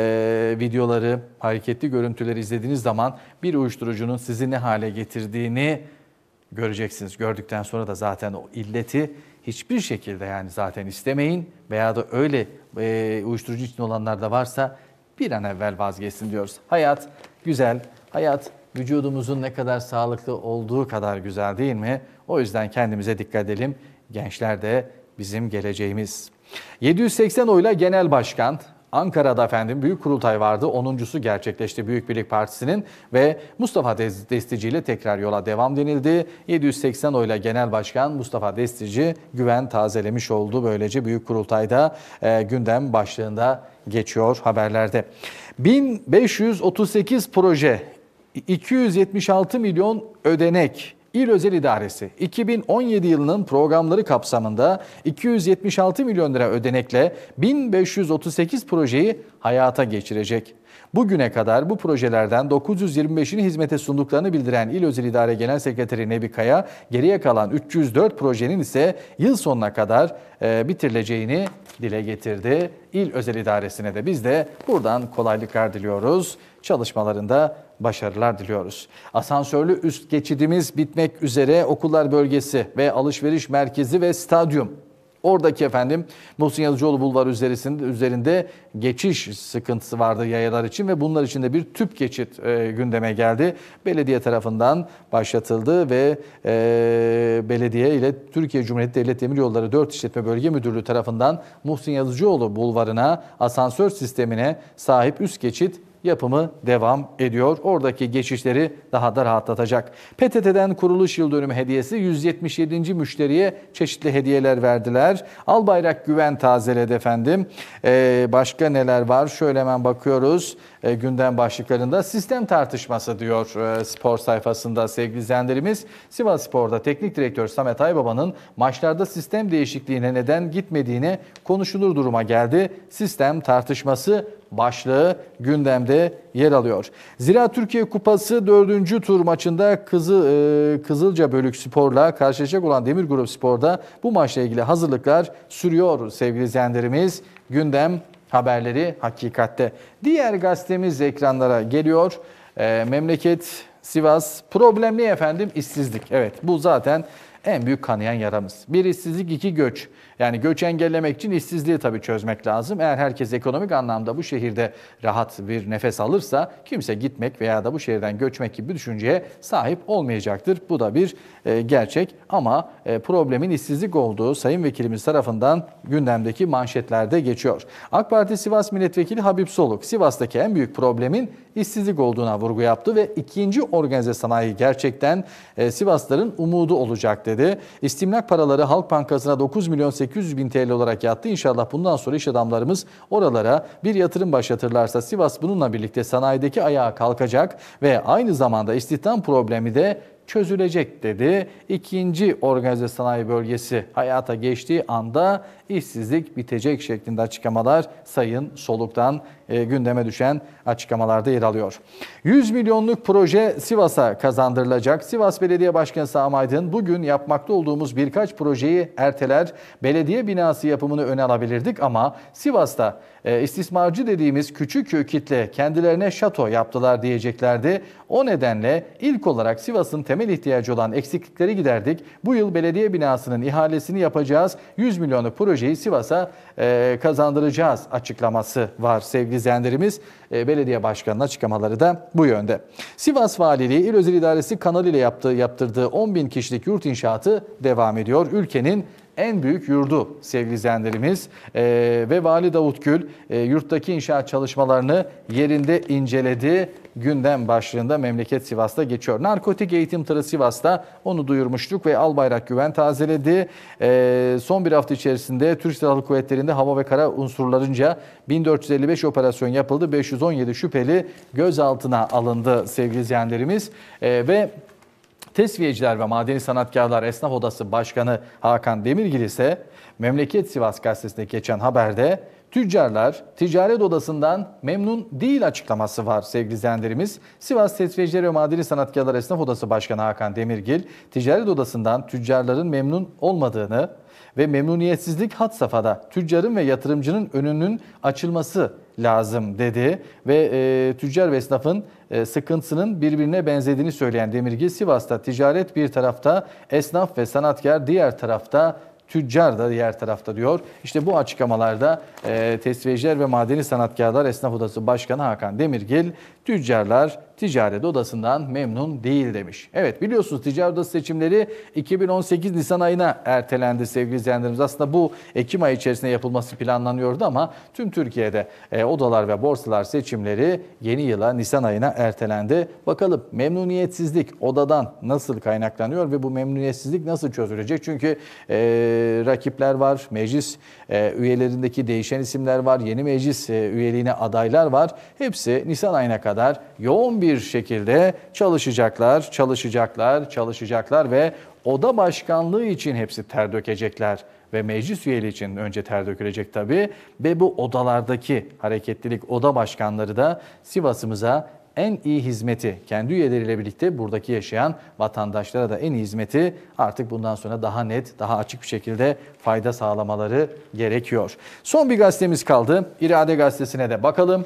videoları, hareketli görüntüleri izlediğiniz zaman bir uyuşturucunun sizi ne hale getirdiğini göreceksiniz. Gördükten sonra da zaten o illeti hiçbir şekilde yani zaten istemeyin veya da öyle e, uyuşturucu için olanlar da varsa bir an evvel vazgeçsin diyoruz. Hayat güzel, hayat vücudumuzun ne kadar sağlıklı olduğu kadar güzel değil mi? O yüzden kendimize dikkat edelim. Gençler de bizim geleceğimiz. 780 oyla genel başkan, Ankara'da efendim büyük kurultay vardı. onuncusu gerçekleşti Büyük Birlik Partisi'nin ve Mustafa Destici ile tekrar yola devam denildi. 780 oyla Genel Başkan Mustafa Destici güven tazelemiş oldu. Böylece büyük kurultayda e, gündem başlığında geçiyor haberlerde. 1538 proje, 276 milyon ödenek İl Özel İdaresi 2017 yılının programları kapsamında 276 milyon lira ödenekle 1538 projeyi hayata geçirecek. Bugüne kadar bu projelerden 925'ini hizmete sunduklarını bildiren İl Özel İdare Genel Sekreteri Nebi Kaya, geriye kalan 304 projenin ise yıl sonuna kadar e, bitirileceğini dile getirdi. İl Özel İdaresi'ne de biz de buradan kolaylıklar diliyoruz. Çalışmalarında başarılar diliyoruz. Asansörlü üst geçidimiz bitmek üzere okullar bölgesi ve alışveriş merkezi ve stadyum Oradaki efendim Muhsin Yazıcıoğlu Bulvarı üzerisinde, üzerinde geçiş sıkıntısı vardı yayalar için ve bunlar için de bir tüp geçit e, gündeme geldi. Belediye tarafından başlatıldı ve e, belediye ile Türkiye Cumhuriyeti Devlet Demiryolları 4 İşletme Bölge Müdürlüğü tarafından Muhsin Yazıcıoğlu Bulvarı'na asansör sistemine sahip üst geçit yapımı devam ediyor. Oradaki geçişleri daha da rahatlatacak. PTT'den kuruluş yıl dönümü hediyesi 177. müşteriye çeşitli hediyeler verdiler. Albayrak Güven tazeledi efendim. Ee, başka neler var? Şöyle hemen bakıyoruz. E, gündem başlıklarında sistem tartışması diyor e, spor sayfasında sevgili izleyenlerimiz. Sivas Spor'da teknik direktör Samet Aybaba'nın maçlarda sistem değişikliğine neden gitmediğine konuşulur duruma geldi. Sistem tartışması başlığı gündemde yer alıyor. Zira Türkiye Kupası 4. tur maçında Kızı, e, Kızılca Bölük Spor'la karşılaşacak olan Demir Grup Spor'da bu maçla ilgili hazırlıklar sürüyor sevgili izleyenlerimiz. Gündem haberleri hakikatte. Diğer gazetemiz ekranlara geliyor. E, memleket Sivas problemli efendim işsizlik. Evet bu zaten en büyük kanayan yaramız. Bir işsizlik iki göç. Yani göç engellemek için işsizliği tabii çözmek lazım. Eğer herkes ekonomik anlamda bu şehirde rahat bir nefes alırsa kimse gitmek veya da bu şehirden göçmek gibi bir düşünceye sahip olmayacaktır. Bu da bir e, gerçek ama e, problemin işsizlik olduğu Sayın Vekilimiz tarafından gündemdeki manşetlerde geçiyor. AK Parti Sivas Milletvekili Habib Soluk, Sivas'taki en büyük problemin işsizlik olduğuna vurgu yaptı ve ikinci organize sanayi gerçekten e, Sivasların umudu olacak dedi. İstimlak paraları Halk Bankası'na 9 milyon 8 800 bin TL olarak yattı. İnşallah bundan sonra iş adamlarımız oralara bir yatırım başlatırlarsa Sivas bununla birlikte sanayideki ayağa kalkacak ve aynı zamanda istihdam problemi de çözülecek dedi. İkinci organize sanayi bölgesi hayata geçtiği anda işsizlik bitecek şeklinde açıklamalar Sayın Soluk'tan e, gündeme düşen açıklamalarda yer alıyor. 100 milyonluk proje Sivas'a kazandırılacak. Sivas Belediye Başkanı Sami Aydın bugün yapmakta olduğumuz birkaç projeyi erteler belediye binası yapımını öne alabilirdik ama Sivas'ta e, istismarcı dediğimiz küçük kitle kendilerine şato yaptılar diyeceklerdi. O nedenle ilk olarak Sivas'ın temel ihtiyacı olan eksiklikleri giderdik. Bu yıl belediye binasının ihalesini yapacağız. 100 milyonu projeyi Sivas'a e, kazandıracağız açıklaması var sevgili zenderimiz. E, belediye başkanının açıklamaları da bu yönde. Sivas Valiliği İl Özel İdaresi Kanal ile yaptığı, yaptırdığı 10 bin kişilik yurt inşaatı devam ediyor. Ülkenin en büyük yurdu sevgili izleyenlerimiz. E, ve Vali Davut Gül e, yurttaki inşaat çalışmalarını yerinde inceledi. Gündem başlığında memleket Sivas'ta geçiyor. Narkotik eğitim tırı Sivas'ta onu duyurmuştuk ve Albayrak Güven tazeledi. E, son bir hafta içerisinde Türk Silahlı Kuvvetleri'nde hava ve kara unsurlarınca 1455 operasyon yapıldı. 517 şüpheli gözaltına alındı sevgili izleyenlerimiz. E, ve Tesviyeciler ve Madeni Sanatkarlar Esnaf Odası Başkanı Hakan Demirgil ise Memleket Sivas gazetesinde geçen haberde tüccarlar ticaret odasından memnun değil açıklaması var sevgili izleyenlerimiz. Sivas Tesviyeciler ve Madeni Sanatkarlar Esnaf Odası Başkanı Hakan Demirgil ticaret odasından tüccarların memnun olmadığını ve memnuniyetsizlik hat safhada tüccarın ve yatırımcının önünün açılması lazım dedi ve e, tüccar ve esnafın e, sıkıntısının birbirine benzediğini söyleyen Demirgil Sivas'ta ticaret bir tarafta, esnaf ve sanatkar diğer tarafta tüccar da diğer tarafta diyor. İşte bu açıklamalarda e, tesviyeciler ve madeni sanatkarlar esnaf odası başkanı Hakan Demirgil, tüccarlar, ticaret odasından memnun değil demiş. Evet biliyorsunuz ticaret odası seçimleri 2018 Nisan ayına ertelendi sevgili izleyenlerimiz. Aslında bu Ekim ayı içerisinde yapılması planlanıyordu ama tüm Türkiye'de e, odalar ve borsalar seçimleri yeni yıla Nisan ayına ertelendi. Bakalım memnuniyetsizlik odadan nasıl kaynaklanıyor ve bu memnuniyetsizlik nasıl çözülecek? Çünkü e, rakipler var, meclis e, üyelerindeki değişen isimler var, yeni meclis e, üyeliğine adaylar var. Hepsi Nisan ayına kadar yoğun bir bir şekilde çalışacaklar, çalışacaklar, çalışacaklar ve oda başkanlığı için hepsi ter dökecekler ve meclis üyeliği için önce ter dökülecek tabii ve bu odalardaki hareketlilik oda başkanları da Sivas'ımıza en iyi hizmeti kendi üyeleriyle birlikte buradaki yaşayan vatandaşlara da en iyi hizmeti artık bundan sonra daha net, daha açık bir şekilde fayda sağlamaları gerekiyor. Son bir gazetemiz kaldı. İrade gazetesine de bakalım.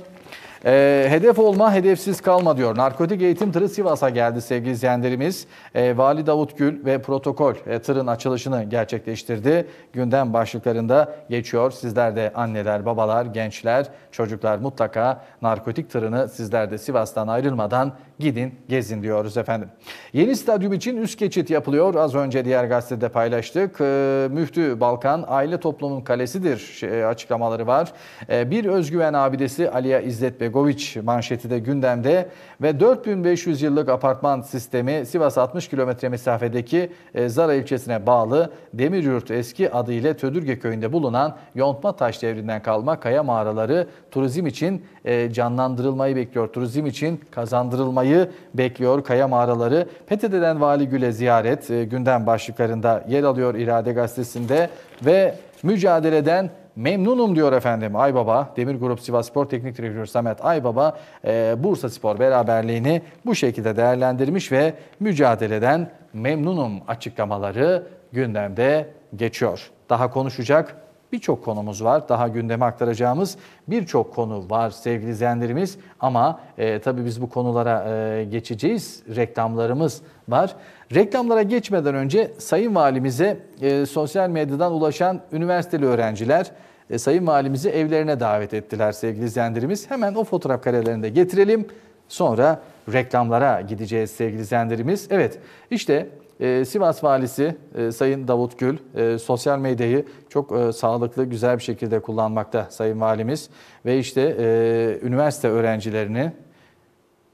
E, hedef olma, hedefsiz kalma diyor. Narkotik eğitim tırı Sivas'a geldi sevgili izleyenlerimiz. E, Vali Davut Gül ve protokol e, tırın açılışını gerçekleştirdi. Gündem başlıklarında geçiyor. Sizler de anneler, babalar, gençler, çocuklar mutlaka narkotik tırını sizler de Sivas'tan ayrılmadan Gidin gezin diyoruz efendim. Yeni stadyum için üst geçit yapılıyor. Az önce diğer gazetede paylaştık. Ee, Müftü Balkan aile toplumun kalesidir şey, e, açıklamaları var. Ee, bir özgüven abidesi Aliya İzzet Begoviç manşeti de gündemde ve 4500 yıllık apartman sistemi Sivas 60 kilometre mesafedeki e, Zara ilçesine bağlı Demiryurt eski adıyla Tödürge köyünde bulunan yontma taş devrinden kalma kaya mağaraları turizm için e, canlandırılmayı bekliyor. Turizm için kazandırılmayı olmayı bekliyor kaya mağaraları. Fethedilen Vali Gül'e ziyaret e, gündem başlıklarında yer alıyor İrade Gazetesi'nde ve mücadeleden memnunum diyor efendim Aybaba. Demir Grup Sivas Spor Teknik Direktörü Samet Aybaba e, Bursa Spor beraberliğini bu şekilde değerlendirmiş ve mücadeleden memnunum açıklamaları gündemde geçiyor. Daha konuşacak birçok konumuz var. Daha gündeme aktaracağımız birçok konu var sevgili izleyenlerimiz. Ama e, tabii biz bu konulara e, geçeceğiz. Reklamlarımız var. Reklamlara geçmeden önce Sayın Valimize e, sosyal medyadan ulaşan üniversiteli öğrenciler e, Sayın Valimizi evlerine davet ettiler sevgili izleyenlerimiz. Hemen o fotoğraf karelerini de getirelim. Sonra reklamlara gideceğiz sevgili izleyenlerimiz. Evet işte ee, Sivas Valisi e, Sayın Davut Gül e, sosyal medyayı çok e, sağlıklı, güzel bir şekilde kullanmakta Sayın Valimiz. Ve işte üniversite öğrencilerini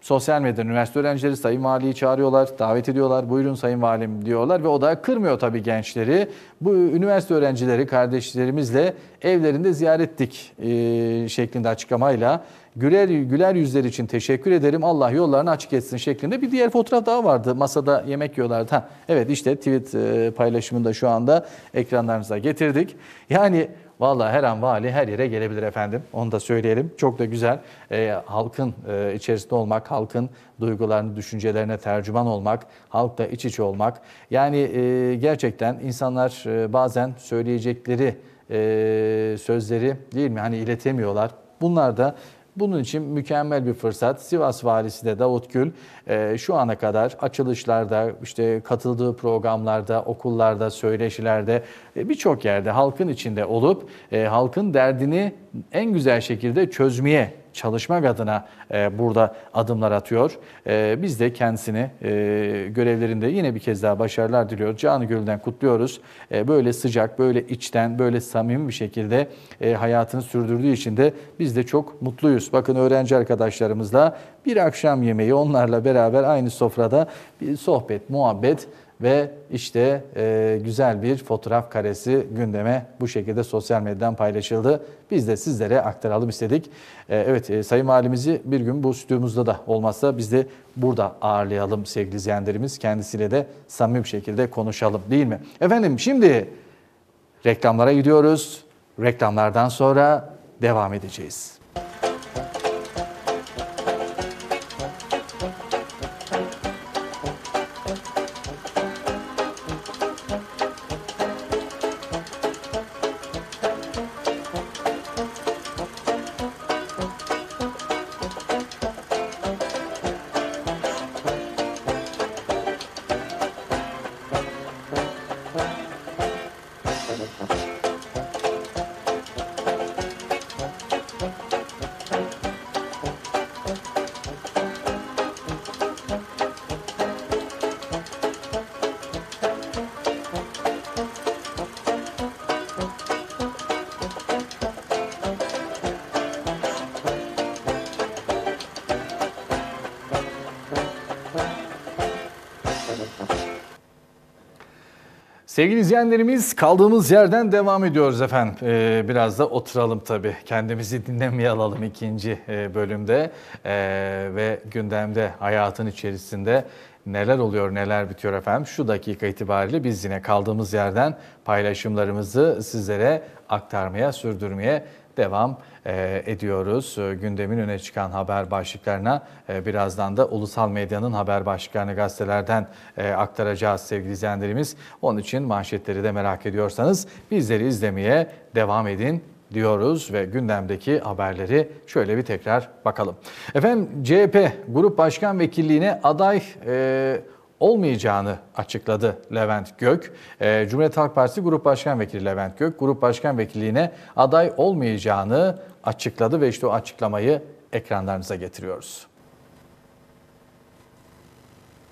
sosyal medyada üniversite öğrencileri Sayın Vali'yi çağırıyorlar, davet ediyorlar. Buyurun Sayın Valim diyorlar ve o da kırmıyor tabii gençleri. Bu üniversite öğrencileri kardeşlerimizle evlerinde ziyarettik e, şeklinde açıklamayla güler, güler yüzler için teşekkür ederim. Allah yollarını açık etsin şeklinde bir diğer fotoğraf daha vardı. Masada yemek yiyorlardı. Ha, evet işte tweet e, paylaşımında şu anda ekranlarınıza getirdik. Yani Valla her an vali her yere gelebilir efendim. Onu da söyleyelim. Çok da güzel. E, halkın e, içerisinde olmak, halkın duygularını, düşüncelerine tercüman olmak, halkla iç içe olmak. Yani e, gerçekten insanlar e, bazen söyleyecekleri e, sözleri değil mi hani iletemiyorlar. Bunlar da bunun için mükemmel bir fırsat. Sivas Valisi de Davut Gül e, şu ana kadar açılışlarda, işte katıldığı programlarda, okullarda, söyleşilerde e, birçok yerde halkın içinde olup e, halkın derdini en güzel şekilde çözmeye çalışmak adına e, burada adımlar atıyor. E, biz de kendisini e, görevlerinde yine bir kez daha başarılar diliyor. Canı gönülden kutluyoruz. Böyle sıcak, böyle içten, böyle samimi bir şekilde hayatını sürdürdüğü için de biz de çok mutluyuz. Bakın öğrenci arkadaşlarımızla bir akşam yemeği onlarla beraber aynı sofrada bir sohbet, muhabbet ve işte e, güzel bir fotoğraf karesi gündeme bu şekilde sosyal medyadan paylaşıldı. Biz de sizlere aktaralım istedik. E, evet e, Sayın Valimizi bir gün bu stüdyomuzda da olmazsa biz de burada ağırlayalım sevgili izleyenlerimiz. Kendisiyle de samimi bir şekilde konuşalım değil mi? Efendim şimdi reklamlara gidiyoruz. Reklamlardan sonra devam edeceğiz. Sevgili izleyenlerimiz kaldığımız yerden devam ediyoruz efendim. Ee, biraz da oturalım tabii. Kendimizi *laughs* dinlemeye alalım ikinci e, bölümde. Ee, ve gündemde hayatın içerisinde neler oluyor neler bitiyor efendim. Şu dakika itibariyle biz yine kaldığımız yerden paylaşımlarımızı sizlere aktarmaya, sürdürmeye devam e, ediyoruz. E, gündemin öne çıkan haber başlıklarına e, birazdan da ulusal medyanın haber başlıklarını gazetelerden aktaracağız sevgili izleyenlerimiz. Onun için manşetleri de merak ediyorsanız bizleri izlemeye devam edin diyoruz ve gündemdeki haberleri şöyle bir tekrar bakalım. Efendim CHP Grup Başkan Vekilliğine aday e, olmayacağını açıkladı Levent Gök. Ee, Cumhuriyet Halk Partisi Grup Başkan Vekili Levent Gök, Grup Başkan Vekilliğine aday olmayacağını açıkladı ve işte o açıklamayı ekranlarınıza getiriyoruz.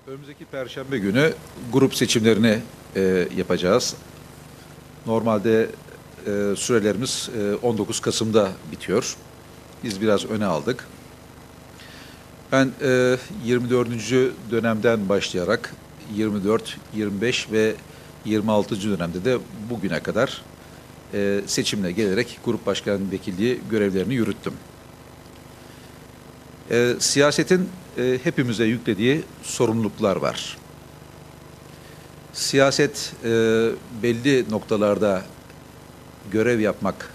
Önümüzdeki perşembe günü grup seçimlerini e, yapacağız. Normalde e, sürelerimiz e, 19 Kasım'da bitiyor. Biz biraz öne aldık. Ben e, 24. dönemden başlayarak 24, 25 ve 26. dönemde de bugüne kadar e, seçimle gelerek grup başkan vekilliği görevlerini yürüttüm. E, siyasetin e, hepimize yüklediği sorumluluklar var. Siyaset e, belli noktalarda görev yapmak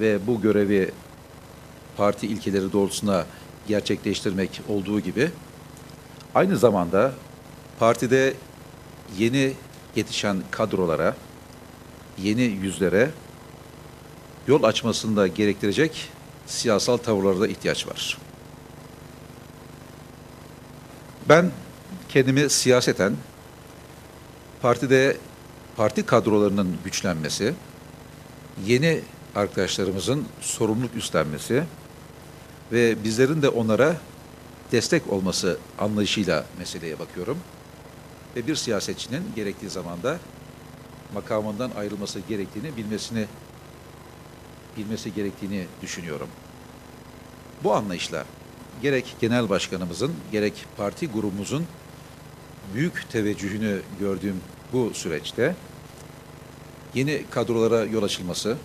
ve bu görevi parti ilkeleri doğrultusunda gerçekleştirmek olduğu gibi aynı zamanda partide yeni yetişen kadrolara, yeni yüzlere yol açmasını da gerektirecek siyasal tavırlara da ihtiyaç var. Ben kendimi siyaseten partide parti kadrolarının güçlenmesi, yeni arkadaşlarımızın sorumluluk üstlenmesi ve bizlerin de onlara destek olması anlayışıyla meseleye bakıyorum. Ve bir siyasetçinin gerektiği zamanda makamından ayrılması gerektiğini bilmesini bilmesi gerektiğini düşünüyorum. Bu anlayışla gerek genel başkanımızın gerek parti grubumuzun büyük teveccühünü gördüğüm bu süreçte yeni kadrolara yol açılması,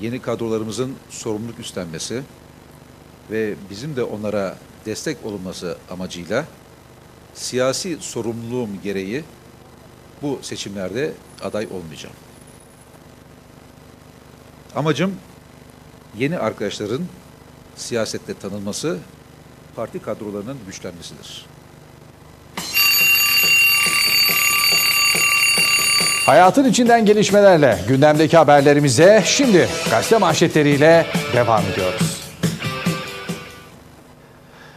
yeni kadrolarımızın sorumluluk üstlenmesi, ve bizim de onlara destek olunması amacıyla siyasi sorumluluğum gereği bu seçimlerde aday olmayacağım. Amacım yeni arkadaşların siyasette tanınması, parti kadrolarının güçlenmesidir. Hayatın içinden gelişmelerle gündemdeki haberlerimize şimdi gazete manşetleriyle devam ediyoruz.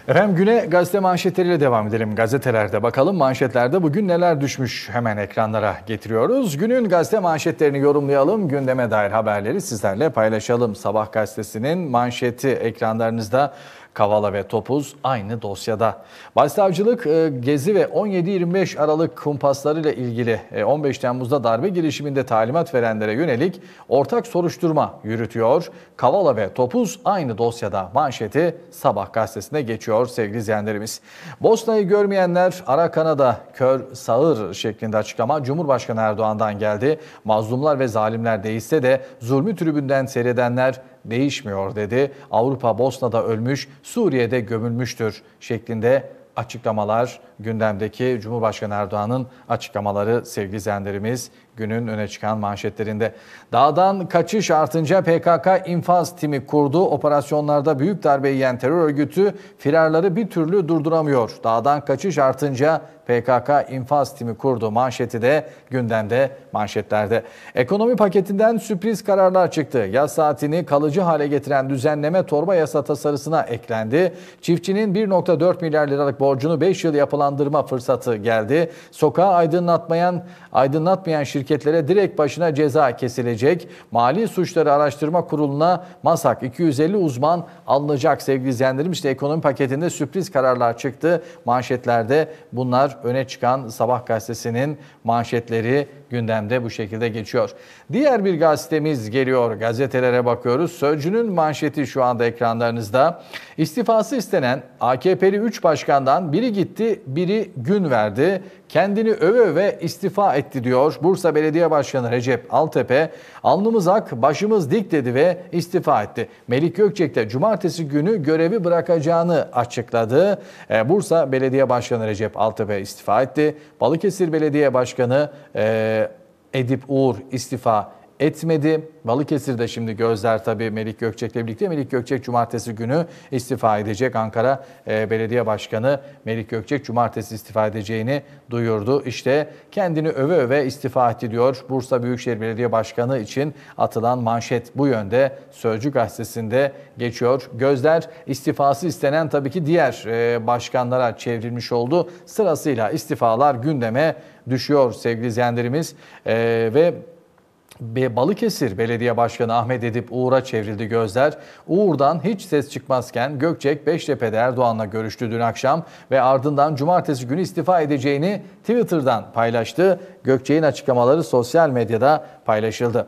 Efendim güne gazete manşetleriyle devam edelim. Gazetelerde bakalım manşetlerde bugün neler düşmüş hemen ekranlara getiriyoruz. Günün gazete manşetlerini yorumlayalım. Gündeme dair haberleri sizlerle paylaşalım. Sabah gazetesinin manşeti ekranlarınızda Kavala ve Topuz aynı dosyada. Başsavcılık e, Gezi ve 17-25 Aralık kumpaslarıyla ilgili 15 e, Temmuz'da darbe girişiminde talimat verenlere yönelik ortak soruşturma yürütüyor. Kavala ve Topuz aynı dosyada manşeti Sabah gazetesine geçiyor sevgili izleyenlerimiz. Bosna'yı görmeyenler Arakan'a da kör sağır şeklinde açıklama Cumhurbaşkanı Erdoğan'dan geldi. Mazlumlar ve zalimler değilse de zulmü tribünden seyredenler değişmiyor dedi. Avrupa Bosna'da ölmüş, Suriye'de gömülmüştür şeklinde açıklamalar gündemdeki Cumhurbaşkanı Erdoğan'ın açıklamaları sevgili izleyenlerimiz günün öne çıkan manşetlerinde. Dağdan kaçış artınca PKK infaz timi kurdu. Operasyonlarda büyük darbe yiyen terör örgütü firarları bir türlü durduramıyor. Dağdan kaçış artınca PKK infaz timi kurdu manşeti de gündemde manşetlerde. Ekonomi paketinden sürpriz kararlar çıktı. Yaz saatini kalıcı hale getiren düzenleme torba yasa tasarısına eklendi. Çiftçinin 1.4 milyar liralık borcunu 5 yıl yapılandırma fırsatı geldi. Sokağı aydınlatmayan aydınlatmayan şirket şirketlere direkt başına ceza kesilecek. Mali Suçları Araştırma Kurulu'na MASAK 250 uzman alınacak sevgili izleyenlerim. İşte ekonomi paketinde sürpriz kararlar çıktı. Manşetlerde bunlar öne çıkan Sabah gazetesinin manşetleri gündemde bu şekilde geçiyor. Diğer bir gazetemiz geliyor. Gazetelere bakıyoruz. Sözcünün manşeti şu anda ekranlarınızda. İstifası istenen AKP'li 3 başkandan biri gitti, biri gün verdi. Kendini öve ve istifa etti diyor. Bursa Belediye Başkanı Recep Altepe, alnımız ak, başımız dik dedi ve istifa etti. Melik Gökçek de cumartesi günü görevi bırakacağını açıkladı. E, Bursa Belediye Başkanı Recep Altepe istifa etti. Balıkesir Belediye Başkanı e, Edip Uğur istifa etmedi. Balıkesir'de şimdi gözler tabii Melik Gökçek'le birlikte. Melik Gökçek cumartesi günü istifa edecek. Ankara e, Belediye Başkanı Melik Gökçek cumartesi istifa edeceğini duyurdu. İşte kendini öve öve istifa etti diyor. Bursa Büyükşehir Belediye Başkanı için atılan manşet bu yönde Sözcü Gazetesi'nde geçiyor. Gözler istifası istenen tabii ki diğer e, başkanlara çevrilmiş oldu. Sırasıyla istifalar gündeme düşüyor sevgili izleyenlerimiz. Ee, ve Balıkesir Belediye Başkanı Ahmet Edip Uğur'a çevrildi gözler. Uğur'dan hiç ses çıkmazken Gökçek Beştepe'de Erdoğan'la görüştü dün akşam ve ardından cumartesi günü istifa edeceğini Twitter'dan paylaştı. Gökçek'in açıklamaları sosyal medyada paylaşıldı.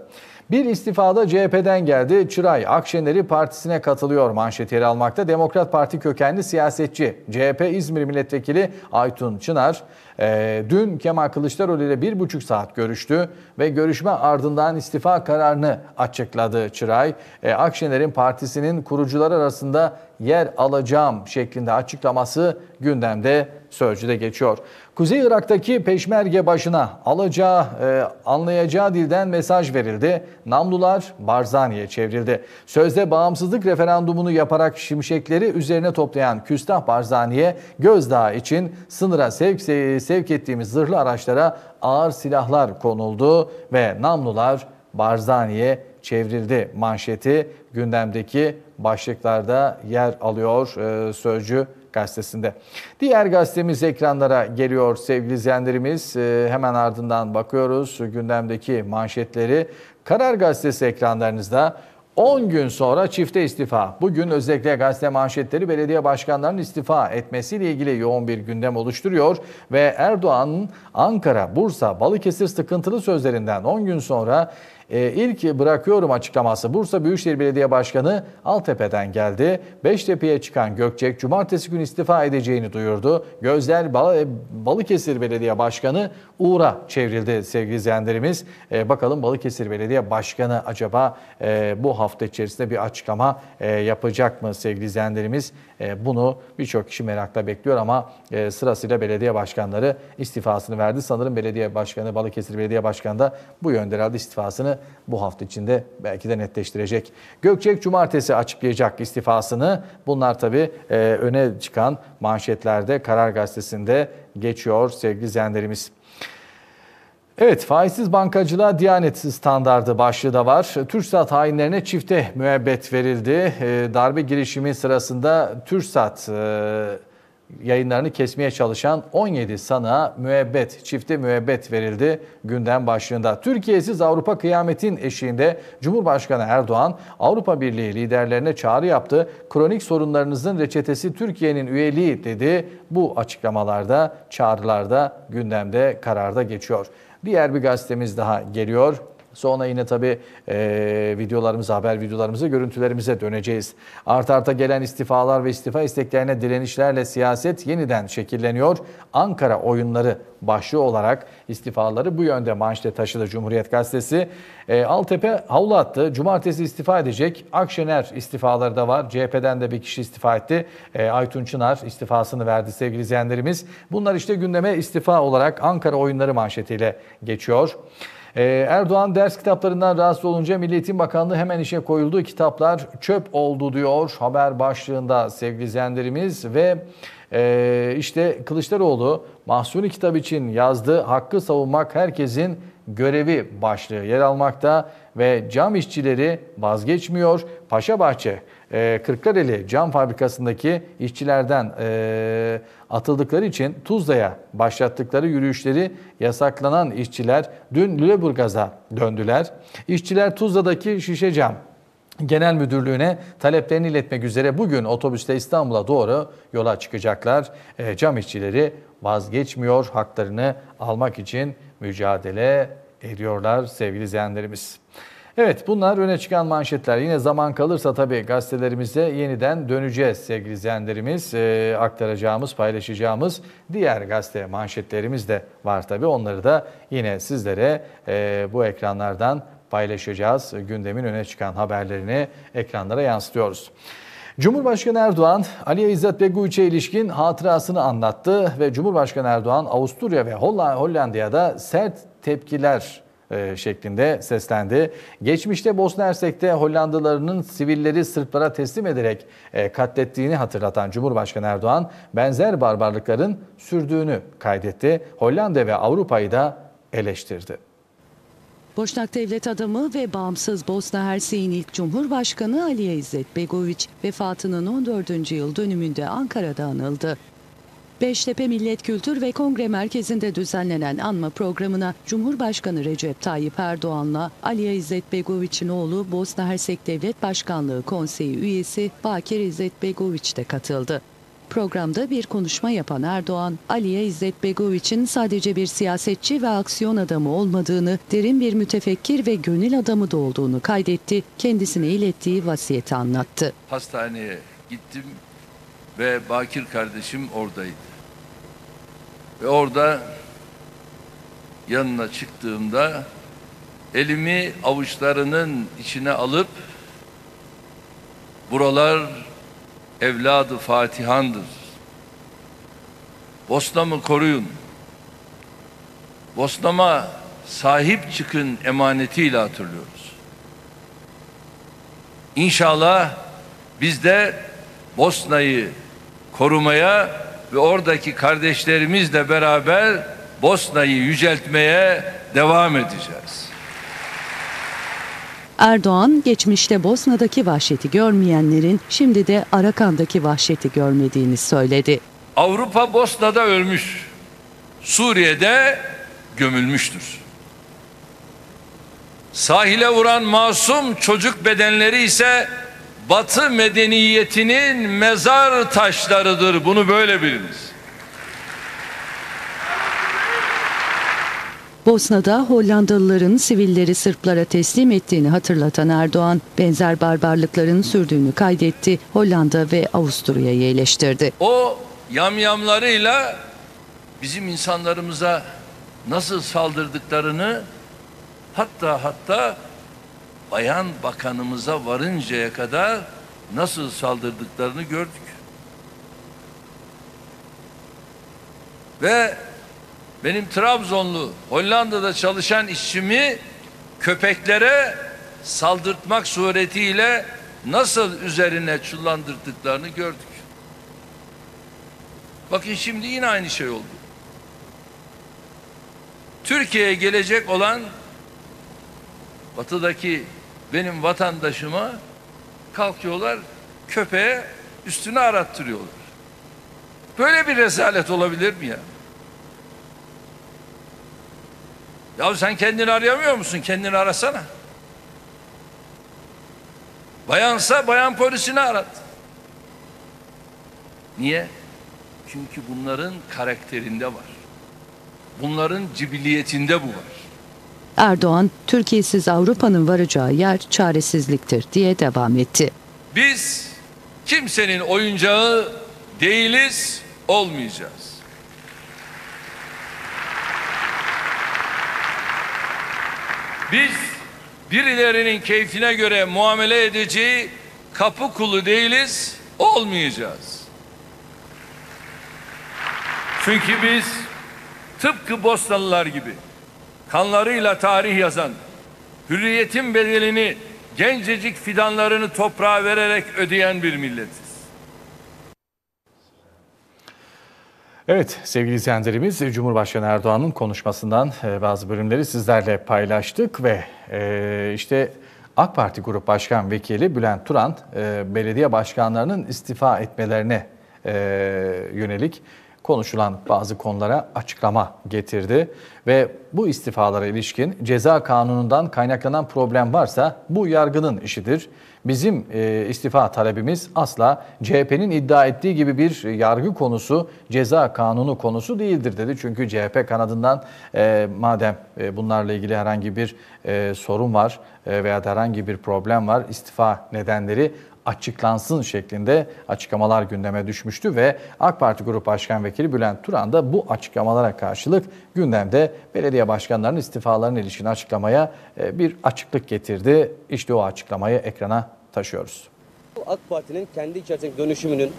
Bir istifada CHP'den geldi. Çıray Akşener'i partisine katılıyor manşeti yer almakta. Demokrat Parti kökenli siyasetçi CHP İzmir Milletvekili Aytun Çınar e, dün Kemal Kılıçdaroğlu ile bir buçuk saat görüştü ve görüşme ardından istifa kararını açıkladı Çıray. E, Akşener'in partisinin kurucular arasında yer alacağım şeklinde açıklaması gündemde Sözcü'de geçiyor. Kuzey Irak'taki Peşmerge başına alacağı, e, anlayacağı dilden mesaj verildi. Namlular Barzani'ye çevrildi. Sözde bağımsızlık referandumunu yaparak şimşekleri üzerine toplayan Küstah Barzani'ye gözdağı için sınıra sevk sevk ettiğimiz zırhlı araçlara ağır silahlar konuldu ve namlular Barzani'ye çevrildi manşeti gündemdeki başlıklarda yer alıyor e, Sözcü gazetesinde. Diğer gazetemiz ekranlara geliyor sevgili izleyenlerimiz. E, hemen ardından bakıyoruz gündemdeki manşetleri. Karar gazetesi ekranlarınızda 10 gün sonra çifte istifa. Bugün özellikle gazete manşetleri belediye başkanlarının istifa etmesiyle ilgili yoğun bir gündem oluşturuyor ve Erdoğan'ın Ankara, Bursa, Balıkesir sıkıntılı sözlerinden 10 gün sonra e, ilk bırakıyorum açıklaması Bursa Büyükşehir Belediye Başkanı Altepe'den geldi. Beştepe'ye çıkan Gökçek cumartesi günü istifa edeceğini duyurdu. Gözler Bal e, Balıkesir Belediye Başkanı Uğur'a çevrildi sevgili izleyenlerimiz. E, bakalım Balıkesir Belediye Başkanı acaba e, bu hafta içerisinde bir açıklama e, yapacak mı sevgili izleyenlerimiz? E, bunu birçok kişi merakla bekliyor ama e, sırasıyla belediye başkanları istifasını verdi. Sanırım belediye başkanı Balıkesir Belediye Başkanı da bu yönde herhalde istifasını bu hafta içinde belki de netleştirecek. Gökçek cumartesi açıklayacak istifasını. Bunlar tabii e, öne çıkan manşetlerde Karar Gazetesi'nde geçiyor sevgili izleyenlerimiz. Evet, faizsiz bankacılığa Diyanet standardı başlığı da var. TÜRSAT hainlerine çifte müebbet verildi. E, darbe girişimi sırasında TÜRSAT e, yayınlarını kesmeye çalışan 17 sana müebbet, çifte müebbet verildi gündem başlığında. Türkiye'siz Avrupa kıyametin eşiğinde Cumhurbaşkanı Erdoğan Avrupa Birliği liderlerine çağrı yaptı. Kronik sorunlarınızın reçetesi Türkiye'nin üyeliği dedi. Bu açıklamalarda, çağrılarda gündemde kararda geçiyor. Diğer bir gazetemiz daha geliyor. Sonra yine tabii e, videolarımıza, haber videolarımıza, görüntülerimize döneceğiz. Art arta gelen istifalar ve istifa isteklerine direnişlerle siyaset yeniden şekilleniyor. Ankara oyunları başlığı olarak istifaları bu yönde manşete taşıdı Cumhuriyet Gazetesi. E, Altepe havlu attı. Cumartesi istifa edecek. Akşener istifaları da var. CHP'den de bir kişi istifa etti. E, Aytun Çınar istifasını verdi sevgili izleyenlerimiz. Bunlar işte gündeme istifa olarak Ankara oyunları manşetiyle geçiyor. Ee, Erdoğan ders kitaplarından rahatsız olunca Milli Bakanlığı hemen işe koyuldu. Kitaplar çöp oldu diyor haber başlığında sevgili izleyenlerimiz ve e, işte Kılıçdaroğlu Mahsuni kitap için yazdığı hakkı savunmak herkesin görevi başlığı yer almakta ve cam işçileri vazgeçmiyor. Paşa bahçe e, Kırklareli cam fabrikasındaki işçilerden e, atıldıkları için Tuzla'ya başlattıkları yürüyüşleri yasaklanan işçiler dün Lüleburgaz'a döndüler. İşçiler Tuzla'daki şişe cam Genel Müdürlüğü'ne taleplerini iletmek üzere bugün otobüste İstanbul'a doğru yola çıkacaklar. Ee, cam işçileri vazgeçmiyor haklarını almak için mücadele ediyorlar sevgili izleyenlerimiz. Evet bunlar öne çıkan manşetler. Yine zaman kalırsa tabii gazetelerimize yeniden döneceğiz sevgili izleyenlerimiz. E, aktaracağımız, paylaşacağımız diğer gazete manşetlerimiz de var tabii. Onları da yine sizlere e, bu ekranlardan paylaşacağız. Gündemin öne çıkan haberlerini ekranlara yansıtıyoruz. Cumhurbaşkanı Erdoğan, Ali İzzet Beguiç'e ilişkin hatırasını anlattı ve Cumhurbaşkanı Erdoğan, Avusturya ve Hollanda'da sert tepkiler e, şeklinde seslendi. Geçmişte Bosna Hersek'te Hollandalarının sivilleri Sırplara teslim ederek e, katlettiğini hatırlatan Cumhurbaşkanı Erdoğan benzer barbarlıkların sürdüğünü kaydetti. Hollanda ve Avrupa'yı da eleştirdi. Boşnak devlet adamı ve bağımsız Bosna Hersek'in ilk Cumhurbaşkanı Aliye İzzet Begoviç vefatının 14. yıl dönümünde Ankara'da anıldı. Beştepe Millet Kültür ve Kongre Merkezi'nde düzenlenen anma programına Cumhurbaşkanı Recep Tayyip Erdoğan'la Aliye İzzet Begoviç'in oğlu Bosna Hersek Devlet Başkanlığı Konseyi üyesi Bakir İzzet Begoviç de katıldı. Programda bir konuşma yapan Erdoğan, Aliye İzzet Begoviç'in sadece bir siyasetçi ve aksiyon adamı olmadığını, derin bir mütefekkir ve gönül adamı da olduğunu kaydetti, kendisine ilettiği vasiyeti anlattı. Hastaneye gittim ve Bakir kardeşim oradaydı. Ve orada yanına çıktığımda elimi avuçlarının içine alıp buralar evladı Fatihan'dır. Bosna'mı koruyun. Bosna'ma sahip çıkın emanetiyle hatırlıyoruz. İnşallah biz de Bosna'yı korumaya ve oradaki kardeşlerimizle beraber Bosna'yı yüceltmeye devam edeceğiz. Erdoğan geçmişte Bosna'daki vahşeti görmeyenlerin şimdi de Arakan'daki vahşeti görmediğini söyledi. Avrupa Bosna'da ölmüş. Suriye'de gömülmüştür. Sahile vuran masum çocuk bedenleri ise Batı medeniyetinin mezar taşlarıdır. Bunu böyle biliniz. Bosna'da Hollandalıların sivilleri Sırplara teslim ettiğini hatırlatan Erdoğan, benzer barbarlıkların sürdüğünü kaydetti, Hollanda ve Avusturya'yı eleştirdi. O yamyamlarıyla bizim insanlarımıza nasıl saldırdıklarını hatta hatta bayan bakanımıza varıncaya kadar nasıl saldırdıklarını gördük. Ve benim Trabzonlu Hollanda'da çalışan işçimi köpeklere saldırtmak suretiyle nasıl üzerine çullandırdıklarını gördük. Bakın şimdi yine aynı şey oldu. Türkiye'ye gelecek olan batıdaki benim vatandaşıma kalkıyorlar köpeğe üstüne arattırıyorlar. Böyle bir rezalet olabilir mi ya? Ya sen kendini arayamıyor musun? Kendini arasana. Bayansa bayan polisini arat. Niye? Çünkü bunların karakterinde var. Bunların cibiliyetinde bu var. Erdoğan, Türkiye'siz Avrupa'nın varacağı yer çaresizliktir diye devam etti. Biz kimsenin oyuncağı değiliz, olmayacağız. Biz birilerinin keyfine göre muamele edeceği kapı kulu değiliz, olmayacağız. Çünkü biz tıpkı Bosnalılar gibi kanlarıyla tarih yazan, hürriyetin bedelini gencecik fidanlarını toprağa vererek ödeyen bir milletiz. Evet sevgili izleyenlerimiz Cumhurbaşkanı Erdoğan'ın konuşmasından e, bazı bölümleri sizlerle paylaştık ve e, işte AK Parti Grup Başkan Vekili Bülent Turan e, belediye başkanlarının istifa etmelerine yönelik konuşulan bazı konulara açıklama getirdi ve bu istifalara ilişkin ceza kanunundan kaynaklanan problem varsa bu yargının işidir. Bizim e, istifa talebimiz asla CHP'nin iddia ettiği gibi bir yargı konusu, ceza kanunu konusu değildir dedi. Çünkü CHP kanadından e, madem e, bunlarla ilgili herhangi bir e, sorun var e, veya herhangi bir problem var, istifa nedenleri açıklansın şeklinde açıklamalar gündeme düşmüştü ve AK Parti Grup Başkan Vekili Bülent Turan da bu açıklamalara karşılık gündemde belediye başkanlarının istifalarının ilişkin açıklamaya e, bir açıklık getirdi. İşte o açıklamayı ekrana taşıyoruz. AK Parti'nin kendi içerisindeki dönüşümünün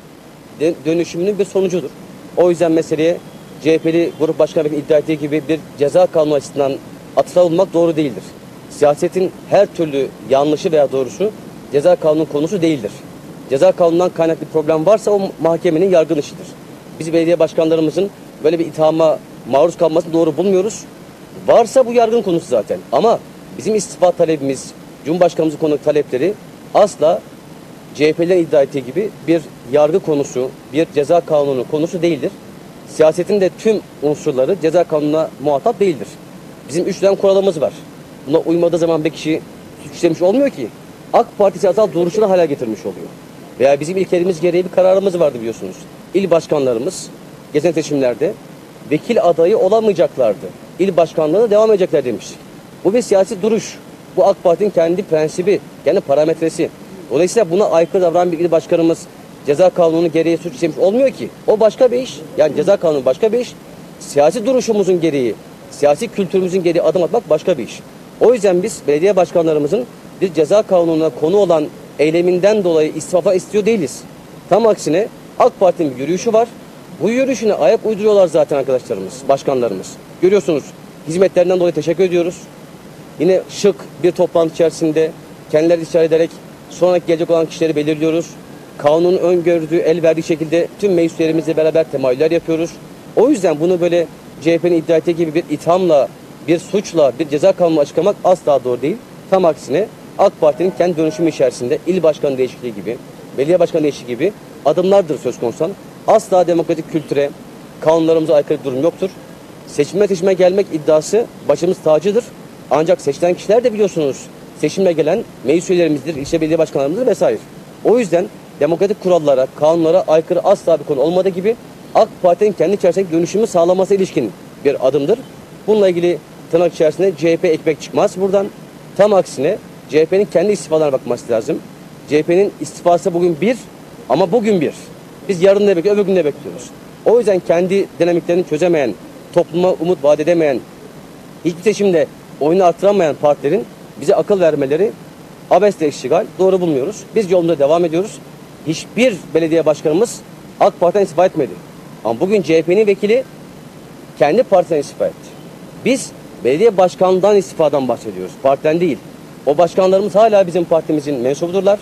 dönüşümünün bir sonucudur. O yüzden meseleye CHP'li Grup Başkan Vekili iddia ettiği gibi bir ceza kanunu açısından atıfta bulmak doğru değildir. Siyasetin her türlü yanlışı veya doğrusu ceza kanunun konusu değildir. Ceza kanunundan kaynaklı problem varsa o mahkemenin yargın işidir. Biz belediye başkanlarımızın böyle bir ithama maruz kalmasını doğru bulmuyoruz. Varsa bu yargın konusu zaten. Ama bizim istifa talebimiz, Cumhurbaşkanımızın konuk talepleri asla CHP'den iddia ettiği gibi bir yargı konusu, bir ceza kanunu konusu değildir. Siyasetin de tüm unsurları ceza kanununa muhatap değildir. Bizim üç dönem kuralımız var. Buna uymadığı zaman bir kişi suç işlemiş olmuyor ki. AK Parti siyasal duruşunu hala getirmiş oluyor. Veya bizim ilkelerimiz gereği bir kararımız vardı biliyorsunuz. İl başkanlarımız gezen seçimlerde vekil adayı olamayacaklardı. İl başkanlığına devam edecekler demiştik. Bu bir siyasi duruş. Bu AK Parti'nin kendi prensibi, kendi parametresi. Dolayısıyla buna aykırı davranan bir il başkanımız ceza kanunu gereği suç işlemiş olmuyor ki. O başka bir iş. Yani ceza kanunu başka bir iş. Siyasi duruşumuzun gereği, siyasi kültürümüzün gereği adım atmak başka bir iş. O yüzden biz belediye başkanlarımızın bir ceza kanununa konu olan eyleminden dolayı istifa istiyor değiliz. Tam aksine AK Parti'nin bir yürüyüşü var. Bu yürüyüşüne ayak uyduruyorlar zaten arkadaşlarımız, başkanlarımız. Görüyorsunuz hizmetlerinden dolayı teşekkür ediyoruz. Yine şık bir toplantı içerisinde kendileri işaret ederek sonraki gelecek olan kişileri belirliyoruz. Kanunun öngördüğü, el verdiği şekilde tüm meclislerimizle beraber temayüller yapıyoruz. O yüzden bunu böyle CHP'nin iddia ettiği gibi bir ithamla, bir suçla, bir ceza kanunu açıklamak asla doğru değil. Tam aksine AK Parti'nin kendi dönüşümü içerisinde il başkanı değişikliği gibi, belediye başkanı değişikliği gibi adımlardır söz konusu. Asla demokratik kültüre, kanunlarımıza aykırı durum yoktur. Seçime seçime gelmek iddiası başımız tacıdır. Ancak seçilen kişiler de biliyorsunuz seçimle gelen meclis üyelerimizdir, ilçe belediye başkanlarımızdır vesaire. O yüzden demokratik kurallara, kanunlara aykırı asla bir konu olmadığı gibi AK Parti'nin kendi içerisindeki dönüşümü sağlaması ilişkin bir adımdır. Bununla ilgili tırnak içerisinde CHP ekmek çıkmaz buradan. Tam aksine CHP'nin kendi istifalarına bakması lazım. CHP'nin istifası bugün bir ama bugün bir. Biz yarın ne bekliyoruz, öbür gün ne bekliyoruz? O yüzden kendi dinamiklerini çözemeyen, topluma umut vaat edemeyen, hiçbir seçimde oyunu artıramayan partilerin bize akıl vermeleri abesle işgal doğru bulmuyoruz. Biz yolunda devam ediyoruz. Hiçbir belediye başkanımız AK Parti'den istifa etmedi. Ama bugün CHP'nin vekili kendi partiden istifa etti. Biz belediye başkanından istifadan bahsediyoruz. Partiden değil. O başkanlarımız hala bizim partimizin mensubudurlar.